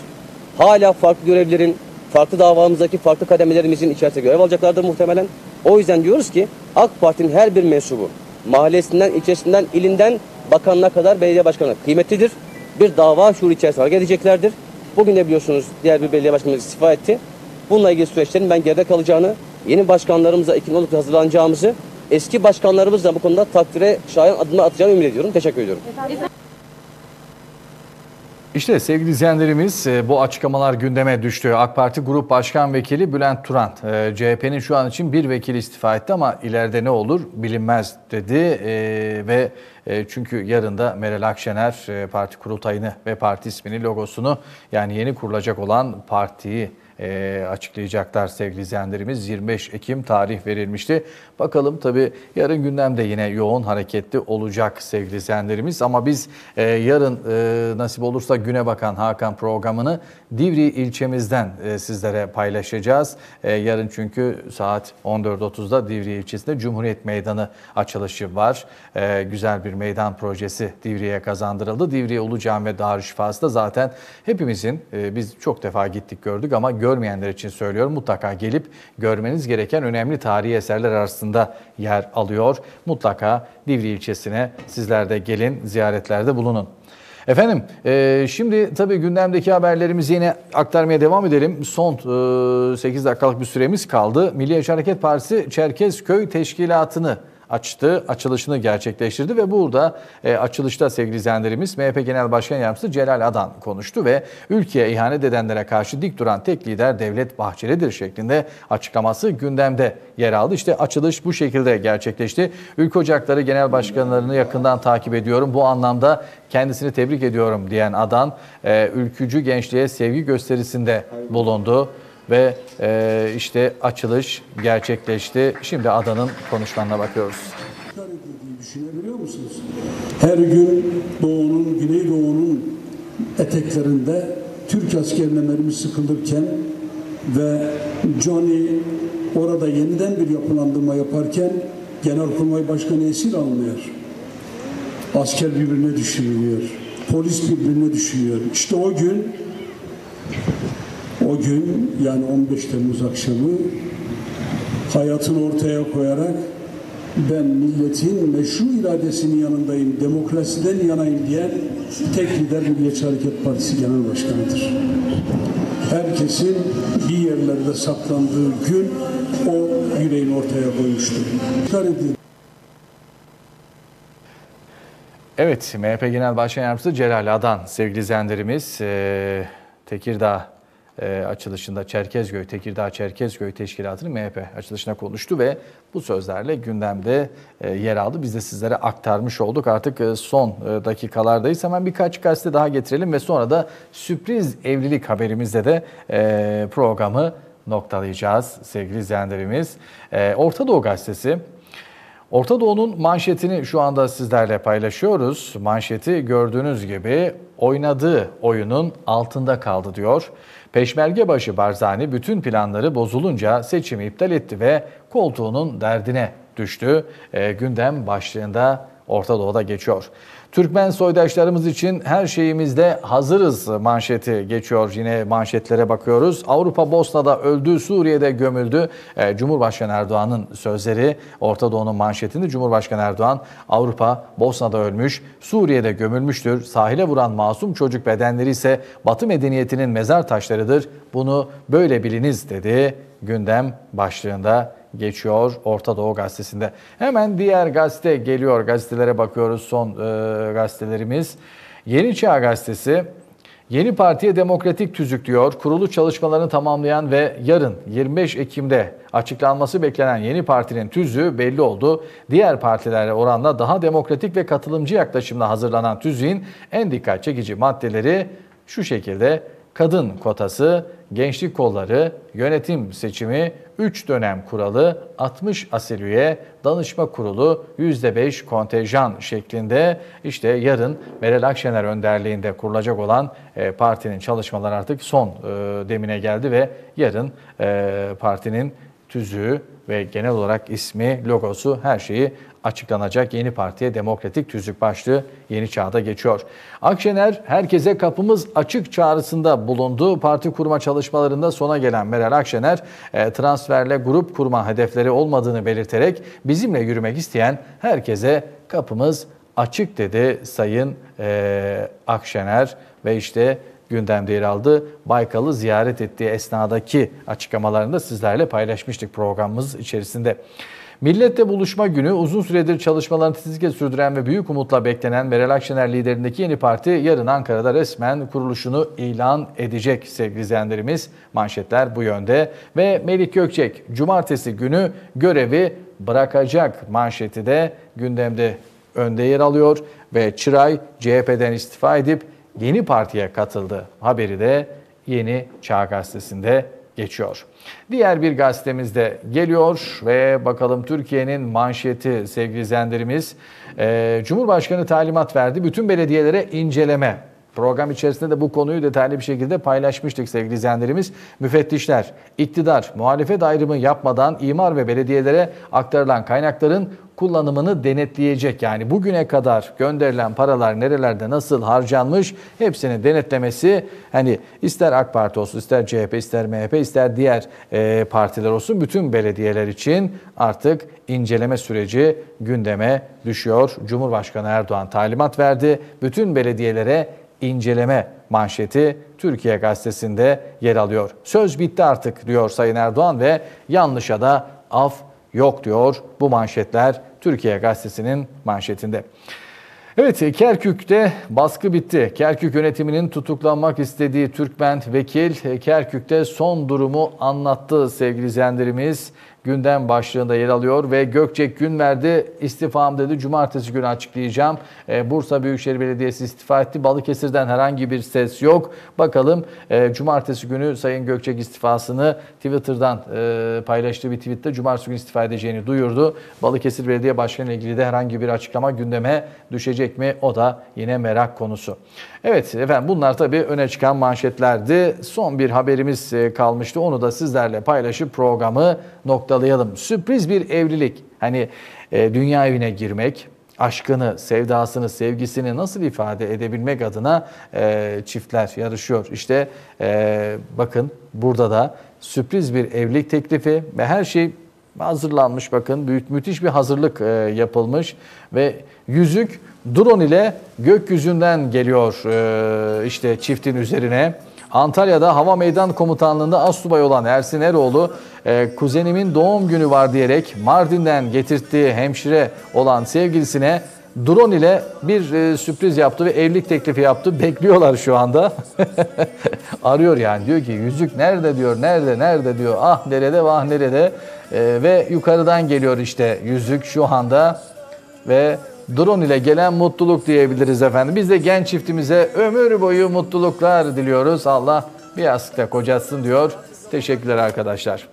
Hala farklı görevlerin, farklı davamızdaki farklı kademelerimizin içerisinde görev alacaklardır muhtemelen. O yüzden diyoruz ki AK Parti'nin her bir mensubu mahallesinden, ilçesinden, ilinden bakanına kadar belediye başkanı kıymetlidir. Bir dava şuuru içerisinde hareket edeceklerdir. Bugün de biliyorsunuz diğer bir belediye başkanımız istifa etti. Bununla ilgili süreçlerin ben geride kalacağını, yeni başkanlarımıza 2019'da hazırlanacağımızı, eski başkanlarımızla bu konuda takdire şayan adımlar atacağını ümit ediyorum. Teşekkür ediyorum. Efendim? İşte sevgili izleyenlerimiz e, bu açıklamalar gündeme düştü. AK Parti Grup Başkan Vekili Bülent Turan, e, CHP'nin şu an için bir vekil istifa etti ama ileride ne olur bilinmez dedi. E, ve çünkü yarın da Meral Akşener parti kurultayını ve parti ismini, logosunu yani yeni kurulacak olan partiyi e, açıklayacaklar sevgili izleyenlerimiz. 25 Ekim tarih verilmişti. Bakalım tabii yarın gündem de yine yoğun hareketli olacak sevgili izleyenlerimiz. Ama biz e, yarın e, nasip olursa Güne Bakan Hakan programını Divri ilçemizden e, sizlere paylaşacağız. E, yarın çünkü saat 14.30'da Divri ilçesinde Cumhuriyet Meydanı açılışı var. E, güzel bir meydan projesi Divri'ye kazandırıldı. Divriye Ulu Cami ve Darüşşafası da zaten hepimizin, e, biz çok defa gittik gördük ama gör görmeyenler için söylüyorum. Mutlaka gelip görmeniz gereken önemli tarihi eserler arasında yer alıyor. Mutlaka Divri ilçesine sizler de gelin, ziyaretlerde bulunun. Efendim e, şimdi tabii gündemdeki haberlerimizi yine aktarmaya devam edelim. Son e, 8 dakikalık bir süremiz kaldı. Milliyetçi Hareket Partisi Çerkezköy Teşkilatı'nı açtı, açılışını gerçekleştirdi ve burada e, açılışta sevgili izleyenlerimiz MHP Genel Başkan Yardımcısı Celal Adan konuştu ve ülkeye ihanet edenlere karşı dik duran tek lider Devlet Bahçeli'dir şeklinde açıklaması gündemde yer aldı. İşte açılış bu şekilde gerçekleşti. Ülke Ocakları Genel Başkanlarını yakından takip ediyorum. Bu anlamda kendisini tebrik ediyorum diyen Adan e, ülkücü gençliğe sevgi gösterisinde bulundu ve e, işte açılış gerçekleşti. Şimdi adanın konuşmanına bakıyoruz. Düşünebiliyor musunuz? Her gün doğunun, güneydoğunun eteklerinde Türk askerine mermi sıkılırken ve Johnny orada yeniden bir yapılandırma yaparken Genelkurmay Başkanı esir almıyor. Asker birbirine düşürülüyor. Polis birbirine düşürüyor. İşte o gün o gün yani 15 Temmuz akşamı hayatını ortaya koyarak ben milletin meşru iradesinin yanındayım, demokrasiden yanayım diyen tek lider Milliyetçi Hareket Partisi Genel Başkanı'dır. Herkesin bir yerlerde saklandığı gün o yüreğini ortaya koymuştur. Evet, MHP Genel Başkan Yardımcısı Celal Adan sevgili izleyenlerimiz. Ee, Tekirdağ e, açılışında Çerkezköy, Tekirdağ Çerkezköy Teşkilatı'nı MHP açılışına konuştu ve bu sözlerle gündemde e, yer aldı. Biz de sizlere aktarmış olduk. Artık e, son dakikalardayız. Hemen birkaç gazete daha getirelim ve sonra da sürpriz evlilik haberimizle de programı noktalayacağız sevgili izleyenlerimiz. Orta Doğu Gazetesi Orta Doğu'nun manşetini şu anda sizlerle paylaşıyoruz. Manşeti gördüğünüz gibi oynadığı oyunun altında kaldı diyor. Peşmerge başı Barzani bütün planları bozulunca seçimi iptal etti ve koltuğunun derdine düştü. E, gündem başlığında Orta Doğu'da geçiyor. Türkmen soydaşlarımız için her şeyimizde hazırız manşeti geçiyor. Yine manşetlere bakıyoruz. Avrupa Bosna'da öldü, Suriye'de gömüldü. E, Cumhurbaşkanı Erdoğan'ın sözleri Orta Doğu'nun manşetinde. Cumhurbaşkanı Erdoğan Avrupa Bosna'da ölmüş, Suriye'de gömülmüştür. Sahile vuran masum çocuk bedenleri ise Batı medeniyetinin mezar taşlarıdır. Bunu böyle biliniz dedi gündem başlığında geçiyor Orta Doğu gazetesinde. Hemen diğer gazete geliyor. Gazetelere bakıyoruz son e, gazetelerimiz. Yeni Çağ gazetesi Yeni partiye demokratik tüzük diyor. Kurulu çalışmalarını tamamlayan ve yarın 25 Ekim'de açıklanması beklenen yeni partinin tüzüğü belli oldu. Diğer partilere oranla daha demokratik ve katılımcı yaklaşımla hazırlanan tüzüğün en dikkat çekici maddeleri şu şekilde kadın kotası, gençlik kolları, yönetim seçimi, 3 dönem kuralı, 60 asil üye, danışma kurulu %5 kontenjan şeklinde işte yarın Meral Akşener önderliğinde kurulacak olan e, partinin çalışmaları artık son e, demine geldi ve yarın e, partinin tüzüğü ve genel olarak ismi, logosu her şeyi açıklanacak yeni partiye demokratik tüzük başlığı yeni çağda geçiyor. Akşener herkese kapımız açık çağrısında bulunduğu Parti kurma çalışmalarında sona gelen Meral Akşener e, transferle grup kurma hedefleri olmadığını belirterek bizimle yürümek isteyen herkese kapımız açık dedi Sayın e, Akşener ve işte gündemde yer aldı. Baykal'ı ziyaret ettiği esnadaki açıklamalarını da sizlerle paylaşmıştık programımız içerisinde. Millette buluşma günü uzun süredir çalışmalarını titizlikle sürdüren ve büyük umutla beklenen Meral Akşener liderindeki yeni parti yarın Ankara'da resmen kuruluşunu ilan edecek sevgili izleyenlerimiz. Manşetler bu yönde ve Melik Gökçek cumartesi günü görevi bırakacak manşeti de gündemde önde yer alıyor ve Çıray CHP'den istifa edip yeni partiye katıldı haberi de Yeni Çağ Gazetesi'nde geçiyor. Diğer bir gazetemizde geliyor ve bakalım Türkiye'nin manşeti sevgili izleyenlerimiz. Ee, Cumhurbaşkanı talimat verdi. Bütün belediyelere inceleme Program içerisinde de bu konuyu detaylı bir şekilde paylaşmıştık sevgili izleyenlerimiz. Müfettişler, iktidar, muhalefet ayrımı yapmadan imar ve belediyelere aktarılan kaynakların kullanımını denetleyecek. Yani bugüne kadar gönderilen paralar nerelerde nasıl harcanmış hepsini denetlemesi hani ister AK Parti olsun ister CHP ister MHP ister diğer e, partiler olsun bütün belediyeler için artık inceleme süreci gündeme düşüyor. Cumhurbaşkanı Erdoğan talimat verdi. Bütün belediyelere inceleme manşeti Türkiye Gazetesi'nde yer alıyor. Söz bitti artık diyor Sayın Erdoğan ve yanlışa da af yok diyor bu manşetler Türkiye Gazetesi'nin manşetinde. Evet Kerkük'te baskı bitti. Kerkük yönetiminin tutuklanmak istediği Türkmen vekil Kerkük'te son durumu anlattı sevgili izleyenlerimiz gündem başlığında yer alıyor ve gün verdi istifam dedi. Cumartesi günü açıklayacağım. E, Bursa Büyükşehir Belediyesi istifa etti. Balıkesir'den herhangi bir ses yok. Bakalım e, cumartesi günü Sayın Gökçek istifasını Twitter'dan e, paylaştığı bir tweette cumartesi günü istifa edeceğini duyurdu. Balıkesir Belediye Başkanı ile ilgili de herhangi bir açıklama gündeme düşecek mi? O da yine merak konusu. Evet efendim bunlar tabii öne çıkan manşetlerdi. Son bir haberimiz e, kalmıştı. Onu da sizlerle paylaşıp programı nokta noktalayalım. Sürpriz bir evlilik. Hani e, dünya evine girmek, aşkını, sevdasını, sevgisini nasıl ifade edebilmek adına e, çiftler yarışıyor. İşte e, bakın burada da sürpriz bir evlilik teklifi ve her şey hazırlanmış bakın. Büyük, müthiş bir hazırlık e, yapılmış ve yüzük drone ile gökyüzünden geliyor e, işte çiftin üzerine. Antalya'da Hava Meydan Komutanlığı'nda astsubay olan Ersin Eroğlu, e, kuzenimin doğum günü var diyerek Mardin'den getirttiği hemşire olan sevgilisine drone ile bir e, sürpriz yaptı ve evlilik teklifi yaptı. *laughs* Bekliyorlar şu anda. *laughs* Arıyor yani diyor ki yüzük nerede diyor, nerede, nerede diyor. Ah nerede, vah nerede. E, ve yukarıdan geliyor işte yüzük şu anda ve drone ile gelen mutluluk diyebiliriz efendim. Biz de genç çiftimize ömür boyu mutluluklar diliyoruz. Allah bir yastıkta kocatsın diyor. Teşekkürler arkadaşlar.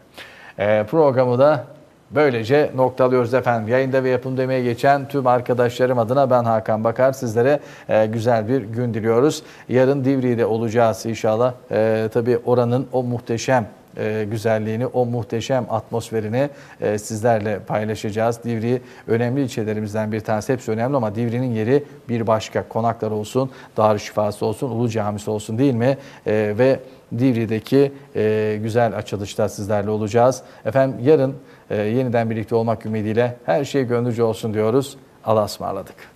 E, programı da Böylece noktalıyoruz efendim. Yayında ve yapım demeye geçen tüm arkadaşlarım adına ben Hakan Bakar. Sizlere e, güzel bir gün diliyoruz. Yarın Divri'de olacağız inşallah. E, tabii oranın o muhteşem e, güzelliğini, o muhteşem atmosferini e, sizlerle paylaşacağız. Divri önemli ilçelerimizden bir tanesi. Hepsi önemli ama Divri'nin yeri bir başka. Konaklar olsun, Darü Şifası olsun, Ulu Camisi olsun değil mi? E, ve Divri'deki e, güzel açılışta sizlerle olacağız. Efendim yarın e, yeniden birlikte olmak ümidiyle her şey gönlüce olsun diyoruz. Allah'a ısmarladık.